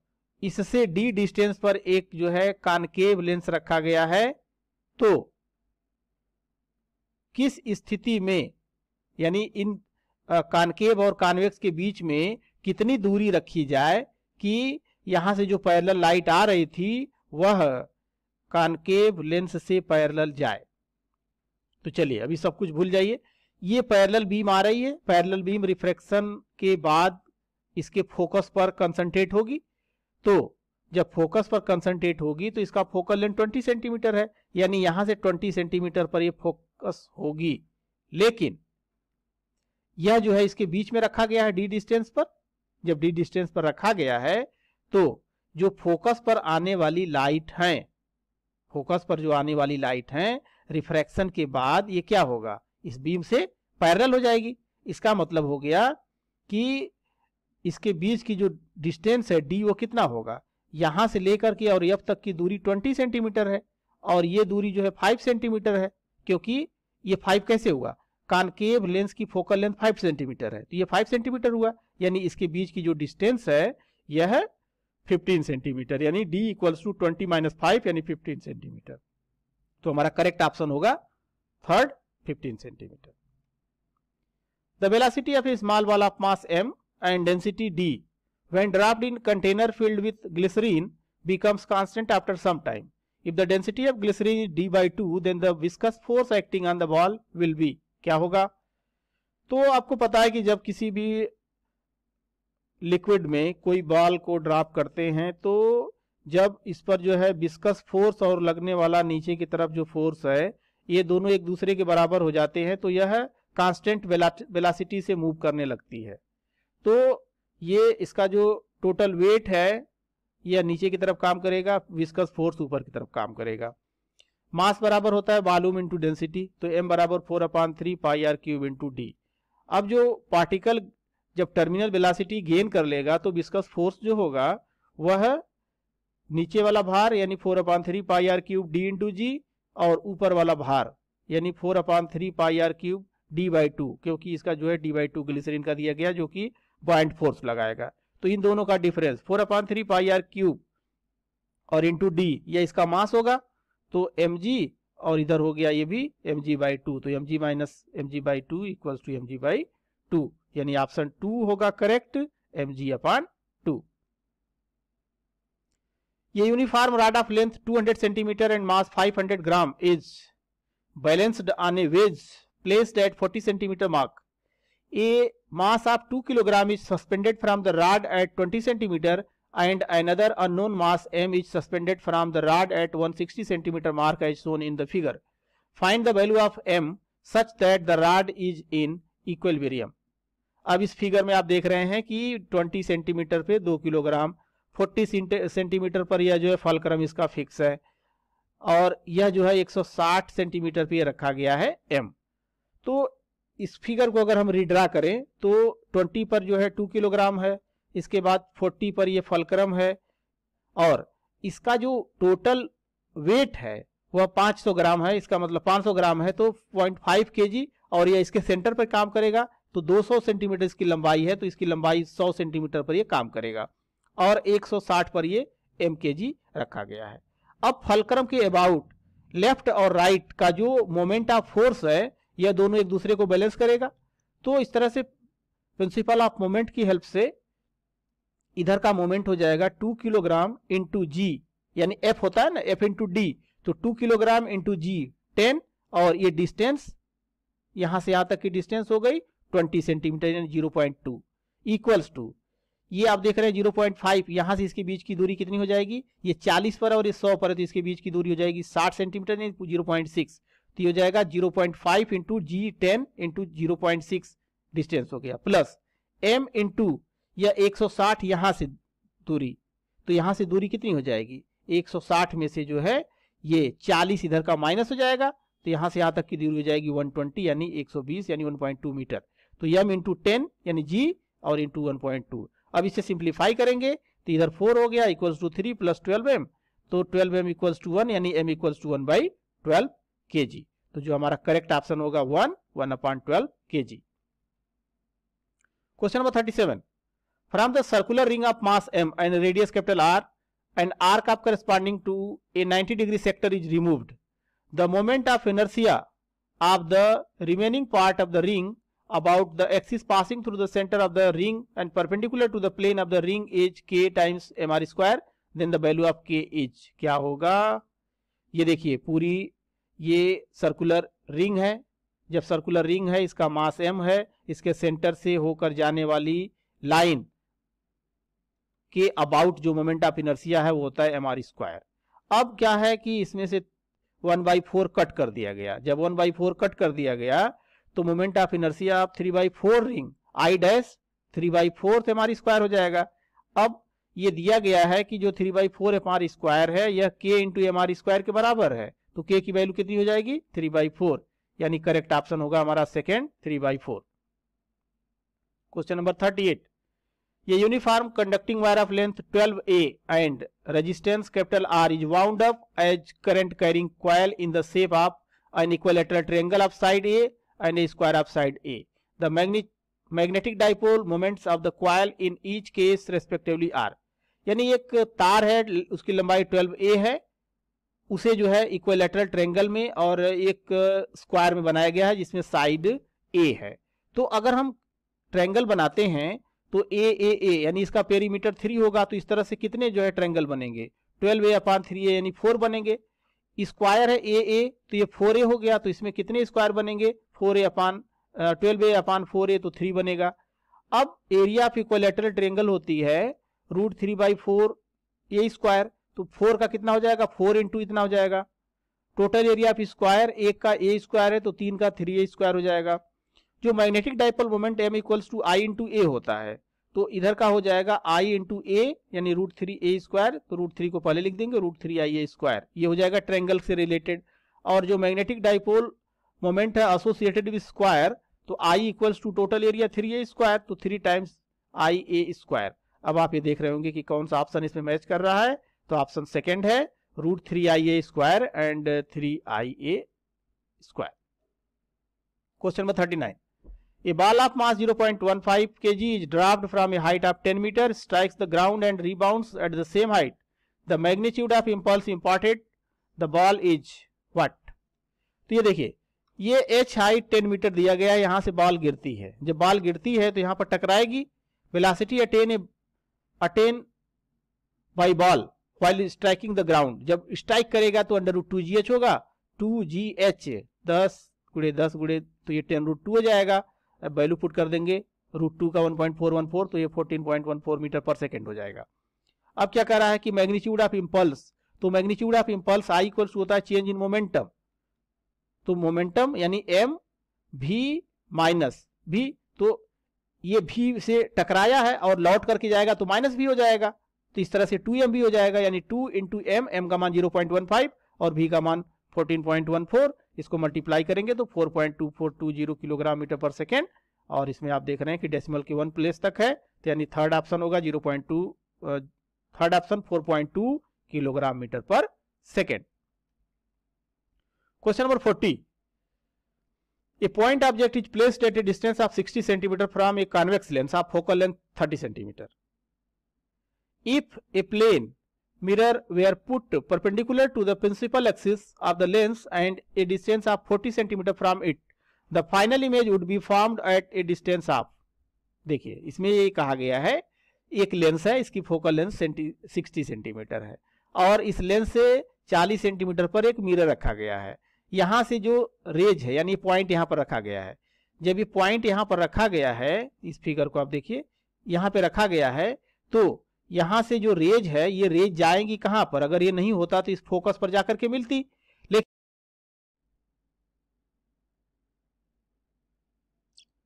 इससे डी डिस्टेंस पर एक जो है कॉनकेव लेंस रखा गया है तो किस स्थिति में यानी इन कानकेव और कानवेक्स के बीच में कितनी दूरी रखी जाए कि यहाँ से जो पैरेलल लाइट आ रही थी वह कानकेव लेंस से पैरेलल जाए तो चलिए अभी सब कुछ भूल जाइए ये पैरेलल बीम आ रही है पैरेलल बीम रिफ्रैक्शन के बाद इसके फोकस पर कंसंट्रेट होगी तो जब फोकस पर कंसंट्रेट होगी तो इसका फोकल लेंथ 20 सेंटीमीटर है यानी यहां से 20 सेंटीमीटर पर ये फोकस होगी लेकिन यह जो है इसके बीच में रखा गया है डी डिस्टेंस पर जब डी डिस्टेंस पर रखा गया है तो जो फोकस पर आने वाली लाइट है फोकस पर जो आने वाली लाइट है रिफ्रैक्शन के बाद ये क्या होगा इस बीम से पैरल हो जाएगी इसका मतलब हो गया कि इसके बीच की जो डिस्टेंस है डी वो कितना होगा यहां से लेकर के और एफ तक की दूरी 20 सेंटीमीटर है और ये दूरी जो है 5 सेंटीमीटर है क्योंकि ये 5 कैसे हुआ कानकेव लेंस की फोकल लेंथ 5 सेंटीमीटर है तो ये 5 सेंटीमीटर हुआ यानी इसके बीच की जो डिस्टेंस है यह है सेंटीमीटर यानी d equals to 20 minus five यानी 15 सेंटीमीटर तो हमारा करेक्ट ऑप्शन होगा third 15 centimetre the velocity of a small ball of mass m and density d when dropped in container filled with glycerine becomes constant after some time if the density of glycerine D by two then the viscous force acting on the ball will be क्या होगा तो आपको पता है कि जब किसी भी लिक्विड में कोई बॉल को ड्रॉप करते हैं तो जब इस पर जो है विस्कस फोर्स और लगने वाला नीचे की तरफ जो फोर्स है ये दोनों एक दूसरे के बराबर हो जाते हैं तो यह कांस्टेंट वेलासिटी से मूव करने लगती है तो ये इसका जो टोटल वेट है यह नीचे की तरफ काम करेगा विस्कस फोर्स ऊपर की तरफ काम करेगा मास बराबर होता है वॉल्यूम इंटू डेंसिटी तो एम बराबर four upon three pi R cube into D अब जो पार्टिकल जब टर्मिनल वेलासिटी गेन कर लेगा तो विस्कस फोर्स जो होगा वह नीचे वाला भार यानी four upon three pi R cube D into G और ऊपर वाला भार यानी four upon three pi R cube D by two क्योंकि इसका जो है डी बाई टू ग्लिसरीन का दिया गया जो कि पॉइंट फोर्स लगाएगा तो इन दोनों का difference four upon three pi R cube और इंटू डी यह इसका मास होगा तो एम और इधर हो गया ये भी एम जी बाई टू तो M G minus M G by two equal to M G by two यानी ऑप्शन टू होगा correct M G upon two ये uniform rod of length 200 centimetre and mass 500 gram is balanced on a wedge placed at 40 centimetre mark a mass of 2 kilogram is suspended from the rod at 20 centimetre and another unknown mass m is suspended from the rod at 160 cm mark as shown in the figure. Find the value of m such that the rod is in equilibrium. अब इस figure में आप देख रहे हैं कि 20 centimetre पे 2 kilogram 40 centimetre पर यह जो है फलक्रम इसका फिक्स है और यह जो है 160 सेंटीमीटर पे रखा गया है m तो इस फिगर को अगर हम रिड्रा करें तो 20 पर जो है 2 किलोग्राम है इसके बाद 40 पर ये फलक्रम है और इसका जो टोटल वेट है वह 500 ग्राम है इसका मतलब 500 ग्राम है तो 0.5 केजी और यह इसके सेंटर पर काम करेगा तो 200 सेंटीमीटर इसकी लंबाई है तो इसकी लंबाई 100 सेंटीमीटर पर यह काम करेगा और 160 पर यह एम रखा गया है अब फलक्रम के अबाउट लेफ्ट और राइट का जो मोमेंट ऑफ फोर्स है यह दोनों एक दूसरे को बैलेंस करेगा तो इस तरह से प्रिंसिपल ऑफ मोमेंट की हेल्प से इधर का मोमेंट हो जाएगा टू किलोग्राम इंटू जी यानी एफ होता है ना एफ इंटू डी तो two kilogram into G ten और ये डिस्टेंस यहां से यहां तक की डिस्टेंस हो गई ट्वेंटी सेंटीमीटर यानी zero point two equals to ये आप देख रहे हैं जीरो पॉइंट फाइव यहां से इसके बीच की दूरी कितनी हो जाएगी ये चालीस पर और ये सौ पर है तो इसके बीच की दूरी हो जाएगी साठ सेंटीमीटर यानी जीरो पॉइंट सिक्स तो ये हो जाएगा zero point five into G ten into zero point six distance हो गया प्लस एम इंटू या 160 यहां से दूरी तो यहां से दूरी कितनी हो जाएगी 160 में से जो है ये 40 इधर का माइनस हो जाएगा तो यहां से यहां तक की दूरी हो जाएगी 120 यानी 120 यानी 1.2 मीटर तो यम इंटू टेन यानी जी और इंटू वन अब इसे सिंप्लीफाई करेंगे तो इधर फोर हो गया equals to three plus twelve M तो twelve M equals to one यानी M equals to one by twelve K G तो जो हमारा करेक्ट ऑप्शन होगा one one upon twelve K G question number thirty seven from the circular ring of mass m and radius capital R, an arc of corresponding to a 90 degree sector is removed. The moment of inertia of the remaining part of the ring about the axis passing through the center of the ring and perpendicular to the plane of the ring is k times mr square then the value of k is क्या होगा ये देखिए पूरी ये circular ring है जब circular ring है इसका मास m है इसके सेंटर से होकर जाने वाली लाइन के अबाउट जो मोमेंट ऑफ इनर्सिया है वो होता है एम आर स्क्वायर अब क्या है कि इसमें से वन बाई फोर कट कर दिया गया जब वन बाई फोर कट कर दिया गया तो moment of inertia of three by four ring I dash three by four M R square हो जाएगा अब ये दिया गया है कि जो three by four M R square है यह के इंटू एम आर स्क्वायर के बराबर है तो के की वैल्यू कितनी हो जाएगी थ्री बाई फोर यानी करेक्ट ऑप्शन होगा हमारा second three by four question number thirty eight ये uniform conducting wire of length 12 A and resistance capital R is wound up as current carrying coil in the shape of an equilateral triangle of side A and a square of side A the magnetic dipole moments of the coil in each case respectively are यानी एक तार है उसकी लंबाई 12 ए है उसे जो है इक्वलेटरल ट्रेंगल में और एक स्क्वायर में बनाया गया है जिसमें साइड ए है तो अगर हम ट्रेंगल बनाते हैं तो ए ए ए यानी इसका पेरीमीटर थ्री होगा तो इस तरह से कितने जो है ट्रेंगल बनेंगे ट्वेल्व ए अपान थ्री ए यानी फोर बनेंगे स्क्वायर है ए ए तो ये फोर ए हो गया तो इसमें कितने स्क्वायर बनेंगे four A upon twelve A upon four A तो थ्री बनेगा अब एरिया ऑफ इक्वलेटरल ट्रेंगल होती है root three by four A square तो फोर का कितना हो जाएगा फोर इंटू इतना हो जाएगा टोटल एरिया ऑफ स्क्वायर एक का ए स्क्वायर है तो तीन का थ्री ए स्क्वायर हो जाएगा जो magnetic dipole moment M equals to I into A होता है तो इधर का हो जाएगा आई इंटू ए यानी रूट थ्री ए स्क्वायर तो रूट थ्री को पहले लिख देंगे root three I A square ये हो जाएगा ट्रेंगल से रिलेटेड और जो मैग्नेटिक डाइपोल मोमेंट है एसोसिएटेड विद स्क्वायर तो I equals to total area three A square तो three times I A square अब आप ये देख रहे होंगे कि कौन सा ऑप्शन इसमें मैच कर रहा है तो ऑप्शन सेकेंड है root three I A square and three I A square question number thirty nine A ball of mass 0.15 kg is dropped from a height of 10 meters, strikes the ground and rebounds at the same height. The magnitude of impulse imparted the ball is what? तो ये देखिए ये h height 10 metre दिया गया है यहाँ से ball गिरती है जब बॉल गिरती है तो यहाँ पर टकराएगी velocity attained by ball while striking the ground जब स्ट्राइक करेगा तो under root two G H होगा टू जी एच दस गुड़े दस गुड़े तो ये टेन रूट टू हो जाएगा अब वैल्यू पुट कर देंगे रूट टू का 1.414 तो ये 14.14 मीटर पर सेकेंड हो जाएगा अब क्या कह रहा है कि मैग्नीट्यूड ऑफ इम्पल्स तो magnitude of impulse I equals होता है चेंज इन मोमेंटम तो मोमेंटम यानी एम भी माइनस भी तो ये भी से टकराया है और लौट करके जाएगा तो माइनस भी हो जाएगा तो इस तरह से टू एम भी हो जाएगा यानी टू इंटू एम एम का मान जीरो पॉइंट वन फाइव और भी का मान फोर्टीन पॉइंट वन फोर इसको मल्टीप्लाई करेंगे तो 4.2420 किलोग्राम मीटर पर सेकेंड और इसमें आप देख रहे हैं कि डेसिमल के वन प्लेस तक है तो यानी थर्ड ऑप्शन होगा 0.2 third option 4.2 kilogram metre per second question number 40 a point object is place at a distance of 60 centimetre from a convex lens of focal length thirty centimetre if a plane mirror were put perpendicular to the principal axis of the lens and a distance of 40 cm from it. The final image would be formed at a distance of. देखिए इसमें ये कहा गया है एक lens है इसकी focal lens 60 centimetre है और इस लेंस से 40 सेंटीमीटर पर एक मिरर रखा गया है यहां से जो रेज है यानी पॉइंट यहां पर रखा गया है जब ये पॉइंट यहां पर रखा गया है इस फिगर को आप देखिए यहां पे रखा गया है तो यहां से जो रेज है ये रेज जाएंगी कहां पर अगर ये नहीं होता तो इस फोकस पर जाकर के मिलती लेकिन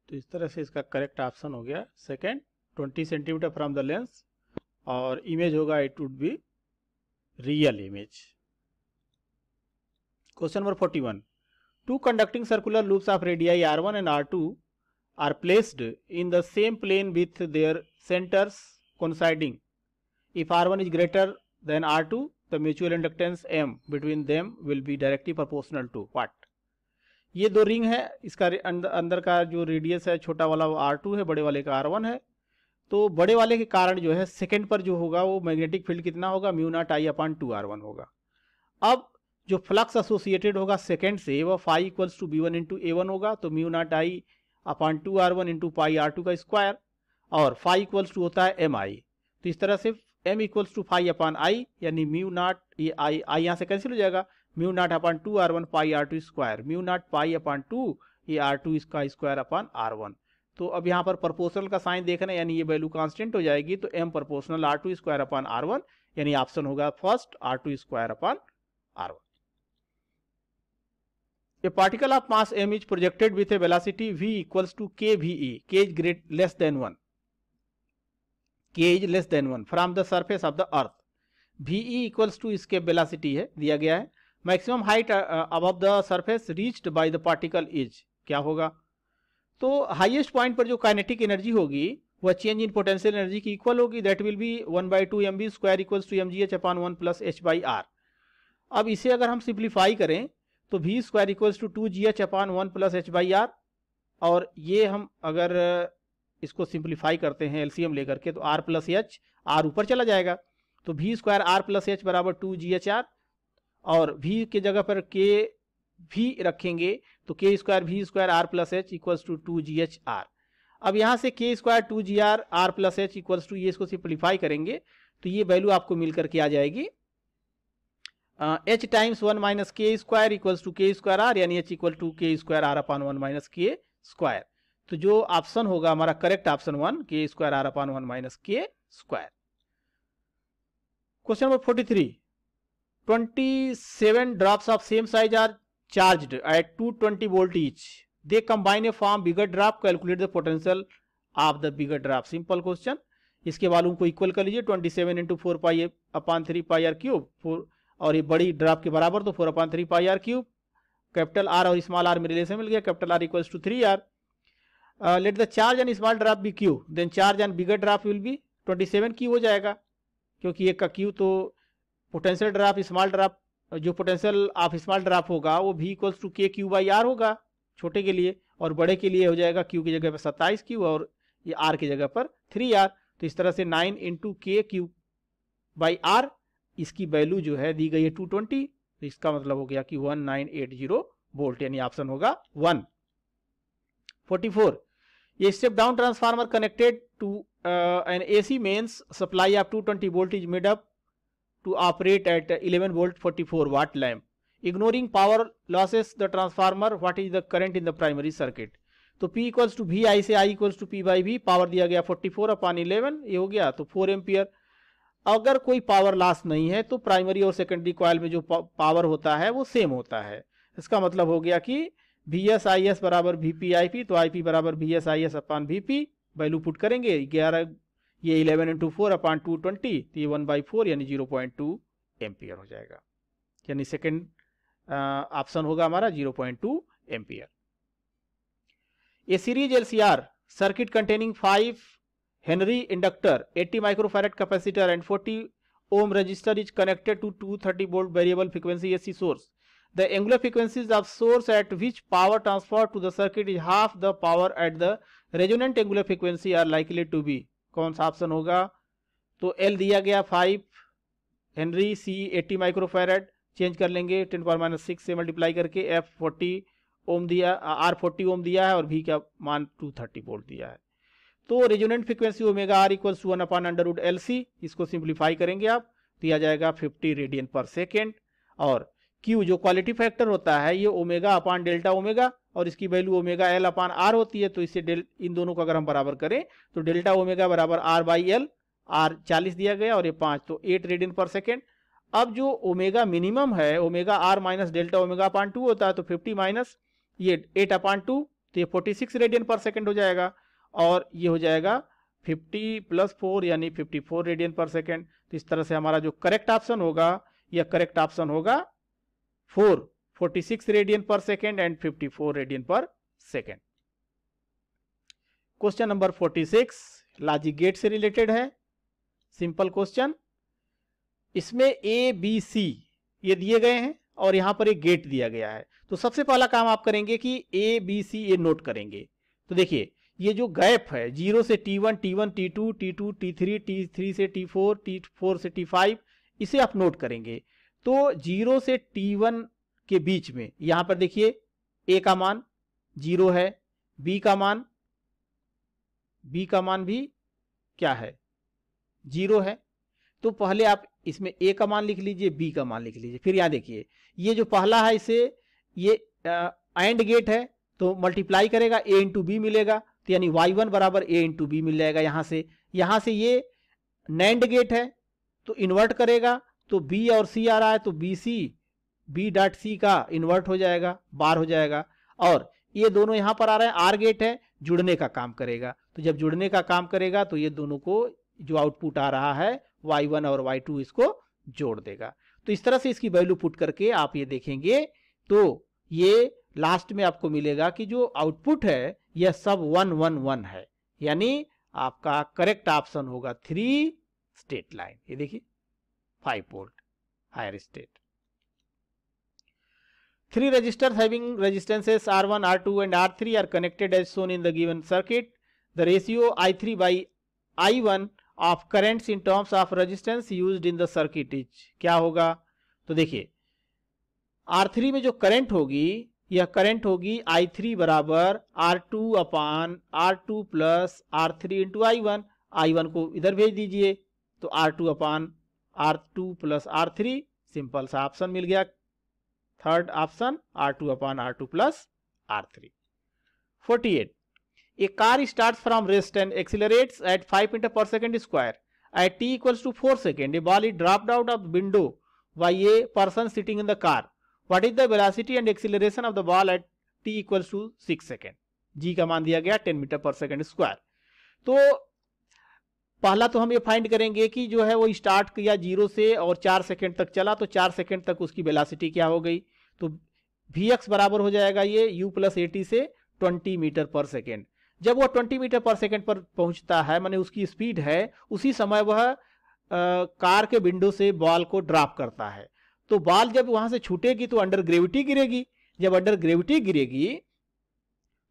तो इस तरह से इसका करेक्ट ऑप्शन हो गया second twenty centimetre from the lens और इमेज होगा it would be real image question number forty one two conducting circular loops of radii R one and R two are placed in the same plane with their centres coinciding If R1 is greater than R2, the mutual inductance M between them will be directly proportional to what? ये दो ring है इसका अंदर का जो radius है छोटा वाला वो R2 है बड़े वाले का R1 है तो बड़े वाले के कारण जो है सेकंड पर जो होगा वो मैग्नेटिक फील्ड कितना होगा mu not I upon two R one होगा अब जो फ्लक्स एसोसिएटेड होगा सेकंड से वह five equals to B one into A one होगा तो mu not I upon two R one into pi R two का स्क्वायर और फाइव इक्वल्स टू होता है एम आई तो इस तरह से M equals to five upon I यानी म्यू नॉट ये आई आई यहाँ से कैंसिल हो जाएगा mu naught upon two R one five R two square mu naught five upon two ये आर टू इसका स्क्वायर अपॉन आर वन तो अब यहाँ पर प्रपोर्शनल का साइन देखना यानी ये वैल्यू कांस्टेंट हो जाएगी तो M proportional R two square upon R one यानी ऑप्शन होगा first R two square upon R one a particle of mass M is projected with a velocity V equals to K V e, K is great less than 1. K is less than one from the surface of the earth V E equals to इसके velocity है दिया गया है maximum height above the surface reached by the particle is क्या होगा तो highest point पर जो काइनेटिक एनर्जी होगी वह चेंज इन पोटेंशियल एनर्जी की इक्वल होगी that will be one by two M B square equals to M G H upon one plus H by R अब इसे अगर हम सिंप्लीफाई करें तो V square equals to two G H upon one plus H by R और ये हम अगर इसको सिंप्लीफाई करते हैं एलसीएम लेकर के तो आर प्लस एच आर ऊपर चला जाएगा तो V square R plus H बराबर टू जी एच आर और वी के जगह पर के भी रखेंगे तो K square V square R plus H equals to two G H R अब यहाँ से K square two G R R plus H equals to ये इसको सिंप्लीफाई करेंगे तो ये वैल्यू आपको मिल करके आ जाएगी H times one minus K square equals to K square R यानी H equal to K square R upon one minus K square तो जो ऑप्शन होगा हमारा correct option one K square R upon one minus K square question number forty three twenty seven drops of same size are charge at two twenty volt each they combine a form bigger drop calculate the potential of the bigger drop simple question इसके volume को equal कर लीजिए twenty seven into four pi upon three pi R cube four और ये बड़ी drop के बराबर तो four upon three pi R cube capital R और स्मॉल आर में रिलेशन मिल गया capital R equals to three R let the charge on small small be Q then charge on bigger bigger will be be seven Q हो जाएगा क्योंकि एक का Q तो पोटेंशियल ड्राफ स्मॉल ड्राफ्ट जो पोटेंशियल ऑफ स्मॉल ड्राफ्ट होगा वो भी equals to K Q by R होगा छोटे के लिए और बड़े के लिए हो जाएगा क्यू की जगह पर सत्ताईस क्यू और ये आर की जगह पर थ्री आर तो इस तरह से nine into K Q by R इसकी वैल्यू जो है दी गई है टू ट्वेंटी तो इसका मतलब हो गया कि one nine eight zero volt यानी ऑप्शन होगा वन फोर्टी फोर ये step down transformer connected to an AC mains supply of 220 volt is made up to operate at 11 volt 44 watt lamp ignoring power losses the transformer what is the current in the primary circuit तो P equals to V I से I equals to P by V power दिया गया 44 upon eleven ये हो गया तो 4 ampere अगर कोई पावर लॉस नहीं है तो प्राइमरी और सेकेंडरी कॉयल में जो पावर होता है वो सेम होता है इसका मतलब हो गया कि वी एस आई एस बराबर वी पी आई पी तो आई पी बराबर V S I S upon V P value put करेंगे ग्यारह ये eleven into four upon two twenty तो ये वन बाई फोर यानी जीरो पॉइंट टू एम्पियर हो जाएगा यानी सेकेंड ऑप्शन होगा हमारा जीरो पॉइंट टू एम्पियर ये series L C R circuit containing five henry inductor eighty microfarad capacitor and forty ohm resistor is connected to two thirty volt variable frequency AC source the angular frequencies of source at which power transferred to the circuit is half the power at the resonant angular frequency are likely to be कौन सा option होगा तो L दिया गया five henry C eighty microfarad change कर लेंगे ten power minus six से multiply करके एफ फोर्टी ओम दिया आर फोर्टी ओम दिया है और भी का मान टू थर्टी वोल्ट दिया है तो resonant frequency omega R equals one upon under root L C इसको सिंप्लीफाई करेंगे आप तो यह जाएगा फिफ्टी रेडियन पर सेकेंड और क्यू जो क्वालिटी फैक्टर होता है ये ओमेगा अपान डेल्टा ओमेगा और इसकी value omega L upon R होती है तो इससे डेल इन दोनों को अगर हम बराबर करें तो डेल्टा ओमेगा बराबर आर बाई एल आर चालीस दिया गया और ये पांच तो एट रेडियन पर सेकेंड अब जो ओमेगा मिनिमम है omega R minus delta omega upon two होता है तो फिफ्टी माइनस ये एट अपान टू तो ये forty six radian per second हो जाएगा और ये हो जाएगा फिफ्टी प्लस फोर यानी fifty four radian per second तो इस तरह से हमारा जो करेक्ट ऑप्शन होगा यह करेक्ट ऑप्शन होगा six radian per second and fifty 54 radian per second question number 46 logic gate से रिलेटेड है सिंपल क्वेश्चन इसमें ए बी सी ये दिए गए हैं और यहां पर एक गेट दिया गया है तो सबसे पहला काम आप करेंगे कि ए बी सी ये नोट करेंगे तो देखिए ये जो गैप है जीरो से T one T one T two T two T three T three से टी फोर टी फोर से टी फाइव इसे आप नोट करेंगे तो जीरो से टी वन के बीच में यहां पर देखिए ए का मान जीरो है बी का मान बी का मान भी क्या है जीरो है तो पहले आप इसमें ए का मान लिख लीजिए बी का मान लिख लीजिए फिर यहां देखिए ये जो पहला है इसे ये एंड गेट है तो मल्टीप्लाई करेगा ए इंटू बी मिलेगा तो यानी वाई वन बराबर ए इंटू बी मिल जाएगा यहां से यहां से ये नैंड गेट है तो इन्वर्ट करेगा तो बी और सी आ रहा है तो B C B dot C का इन्वर्ट हो जाएगा बार हो जाएगा और ये दोनों यहां पर आ रहे हैं आर गेट है जुड़ने का काम करेगा तो जब जुड़ने का काम करेगा तो ये दोनों को जो आउटपुट आ रहा है वाई वन और वाई टू इसको जोड़ देगा तो इस तरह से इसकी वैल्यू पुट करके आप ये देखेंगे तो ये लास्ट में आपको मिलेगा कि जो आउटपुट है यह सब वन वन वन है यानी आपका करेक्ट ऑप्शन होगा थ्री स्टेट लाइन ये देखिए 5 volt higher state. Three resistors having resistances R1, R2 and R3 are connected as shown in the given circuit. The ratio I3 by I1 of currents in terms of resistance used in the circuit is क्या होगा तो देखिए R3 में जो current होगी यह current होगी I3 बराबर R2 upon R2 plus R3 into I one I one को इधर भेज दीजिए तो R2 upon R two plus R three simple सा ऑप्शन मिल गया third option R two upon R two plus R three forty eight a car start from rest and accelerates at five metre per second square at T equals to four second a ball is dropped out of window by a person sitting in the car what is the velocity and acceleration of the ball at T equals to six second G का मान दिया गया ten metre per second square तो पहला तो हम ये find करेंगे कि जो है वो स्टार्ट किया जीरो से और चार सेकेंड तक चला तो चार सेकेंड तक उसकी वेलासिटी क्या हो गई तो वी एक्स बराबर हो जाएगा ये यू प्लस एटी से ट्वेंटी मीटर पर सेकेंड जब वह ट्वेंटी मीटर पर सेकेंड पर पहुंचता है माने उसकी स्पीड है उसी समय वह कार के विंडो से बॉल को ड्रॉप करता है तो बॉल जब वहां से छूटेगी तो अंडर ग्रेविटी गिरेगी जब अंडर ग्रेविटी गिरेगी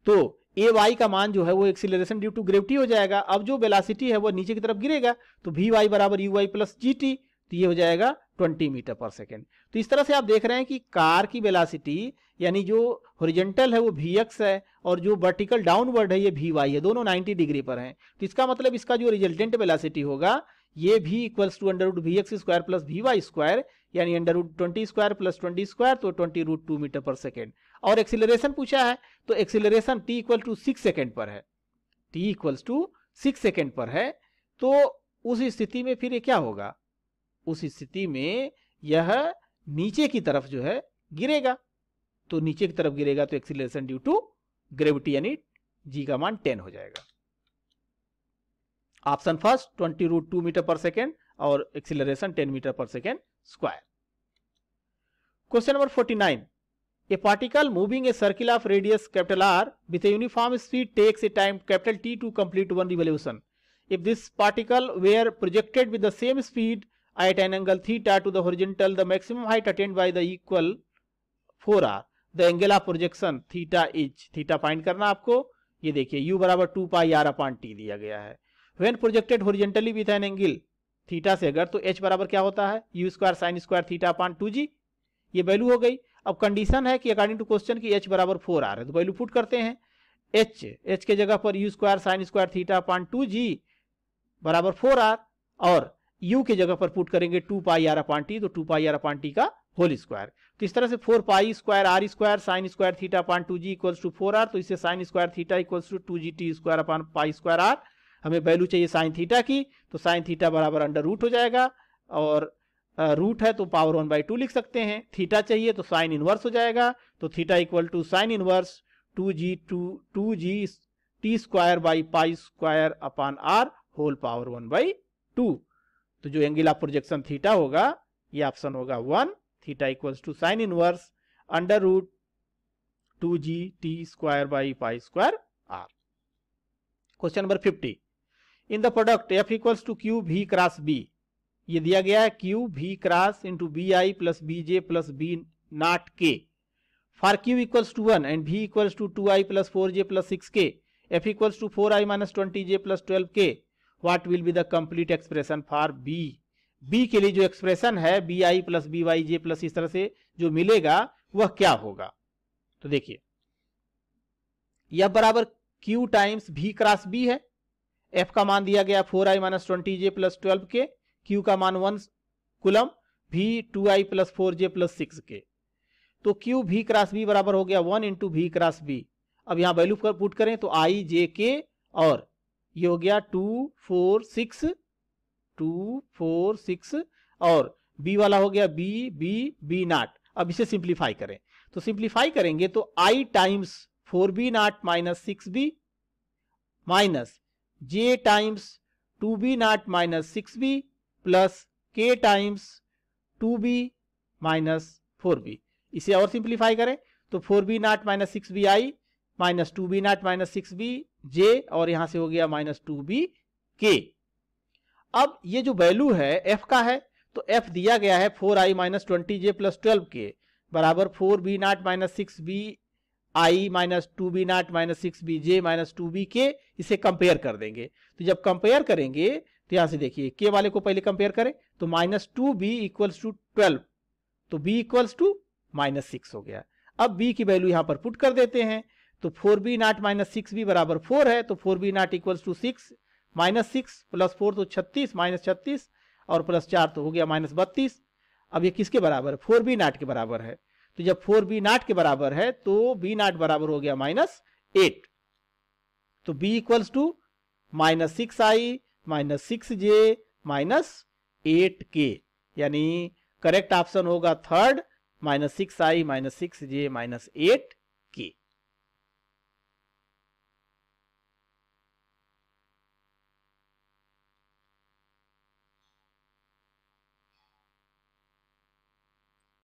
तो ए वाई का मान जो है वो एक्सीलरेशन ड्यू टू ग्रेविटी हो जाएगा अब जो वेलासिटी है वो नीचे की तरफ गिरेगा तो वी वाई बराबर U Y plus G T तो ये हो जाएगा 20 मीटर पर सेकेंड तो इस तरह से आप देख रहे हैं कि कार की वेलासिटी यानी जो होरिजेंटल है वो वी एक्स है और जो वर्टिकल डाउनवर्ड है ये वी वाई है दोनों 90 डिग्री पर हैं तो इसका मतलब इसका जो रिजल्टेंट वेलासिटी होगा ये भी equals to under root V X square plus V Y square यानी under root twenty square plus twenty square तो twenty root two metre per second और एक्सिलरेशन पूछा है तो acceleration T equal to six second पर है T equals to six second पर है तो उस स्थिति में फिर ये क्या होगा उस स्थिति में यह नीचे की तरफ जो है गिरेगा तो नीचे की तरफ गिरेगा तो एक्सिलेशन ड्यू टू ग्रेविटी यानी जी का मान टेन हो जाएगा option first twenty root two metre per second और acceleration ten metre per second square question number forty nine A particle moving a circle of radius capital R with a uniform speed takes a time capital T to complete one revolution. If this particle were projected with the same speed at an angle theta to the horizontal, the maximum height attained by the equal 4R. The angle of projection theta is theta find करना आपको ये देखिए u बराबर two pi R upon T दिया गया है when projected horizontally with an angle theta से अगर तो h बराबर क्या होता है U square sine square theta upon two G ये वैल्यू हो गई अब कंडीशन है कि अकॉर्डिंग टू क्वेश्चन की एच बराबर फोर आ रहा है तो वैल्यू फुट करते हैं एच एच के जगह पर U square sine square theta upon two G बराबर फोर आर और यू के जगह पर पुट करेंगे two pi R upon T तो two pi R upon T का होल स्क्वायर तो इस तरह से four pi square R square sine square theta upon two G equals to four R तो इससे sine square theta equals to two G T square upon pi square R हमें value चाहिए sine theta की तो sine theta बराबर under root हो जाएगा और रूट है तो पावर वन बाई टू लिख सकते हैं थीटा चाहिए तो साइन इनवर्स हो जाएगा तो theta equal to sine inverse two G two two G T square by pi square upon R whole power one by two तो जो एंगुलर प्रोजेक्शन थीटा होगा ये ऑप्शन होगा one theta equals to sine inverse under root two G T square by pi square R question number fifty in the product F equals to Q V cross B ये दिया गया है Q V cross into B I plus B J plus B naught K for Q equals to one and V equals to two I plus four J plus six K F equals to four I minus twenty J plus twelve K what will be the complete expression for B B के लिए जो expression है B I plus B Y J plus इस तरह से जो मिलेगा वह क्या होगा तो देखिए यह बराबर Q times V cross B है एफ का मान दिया गया four I minus twenty J plus twelve K Q का मान one coulomb V two I plus four J plus six K तो क्यू भी क्रॉस बी बराबर हो गया one into V cross B अब यहां वैल्यू कर पुट करें तो आई जे के और ये हो गया two four six two four six और बी वाला हो गया बी बी बी नाट अब इसे सिंप्लीफाई करें तो सिंप्लीफाई करेंगे तो I times four B naught minus six B minus J times two B naught minus six B plus K times two B minus four B इसे और सिंप्लीफाई करें तो four B naught minus six B I minus two B naught minus six B J और यहां से हो गया minus two B के अब ये जो वैल्यू है एफ का है तो एफ दिया गया है four I minus twenty J plus twelve K बराबर four B naught minus six B I minus two B naught minus six B J minus two B K इसे कंपेयर कर देंगे तो जब कंपेयर करेंगे तो यहां से देखिए के वाले को पहले कंपेयर करें तो minus two B equals to twelve तो B equals to minus six हो गया अब बी की वैल्यू यहां पर पुट कर देते हैं तो four B naught minus six B बराबर फोर है तो four B naught equals to six minus six plus four तो छत्तीस माइनस छत्तीस और प्लस चार तो हो गया माइनस बत्तीस अब ये किसके बराबर है फोर बी नाट के बराबर है तो जब फोर बी नाट के बराबर है तो बी नाट बराबर हो गया माइनस एट तो B equals to minus six I minus six J minus eight K यानी करेक्ट ऑप्शन होगा third minus six I minus six J minus eight के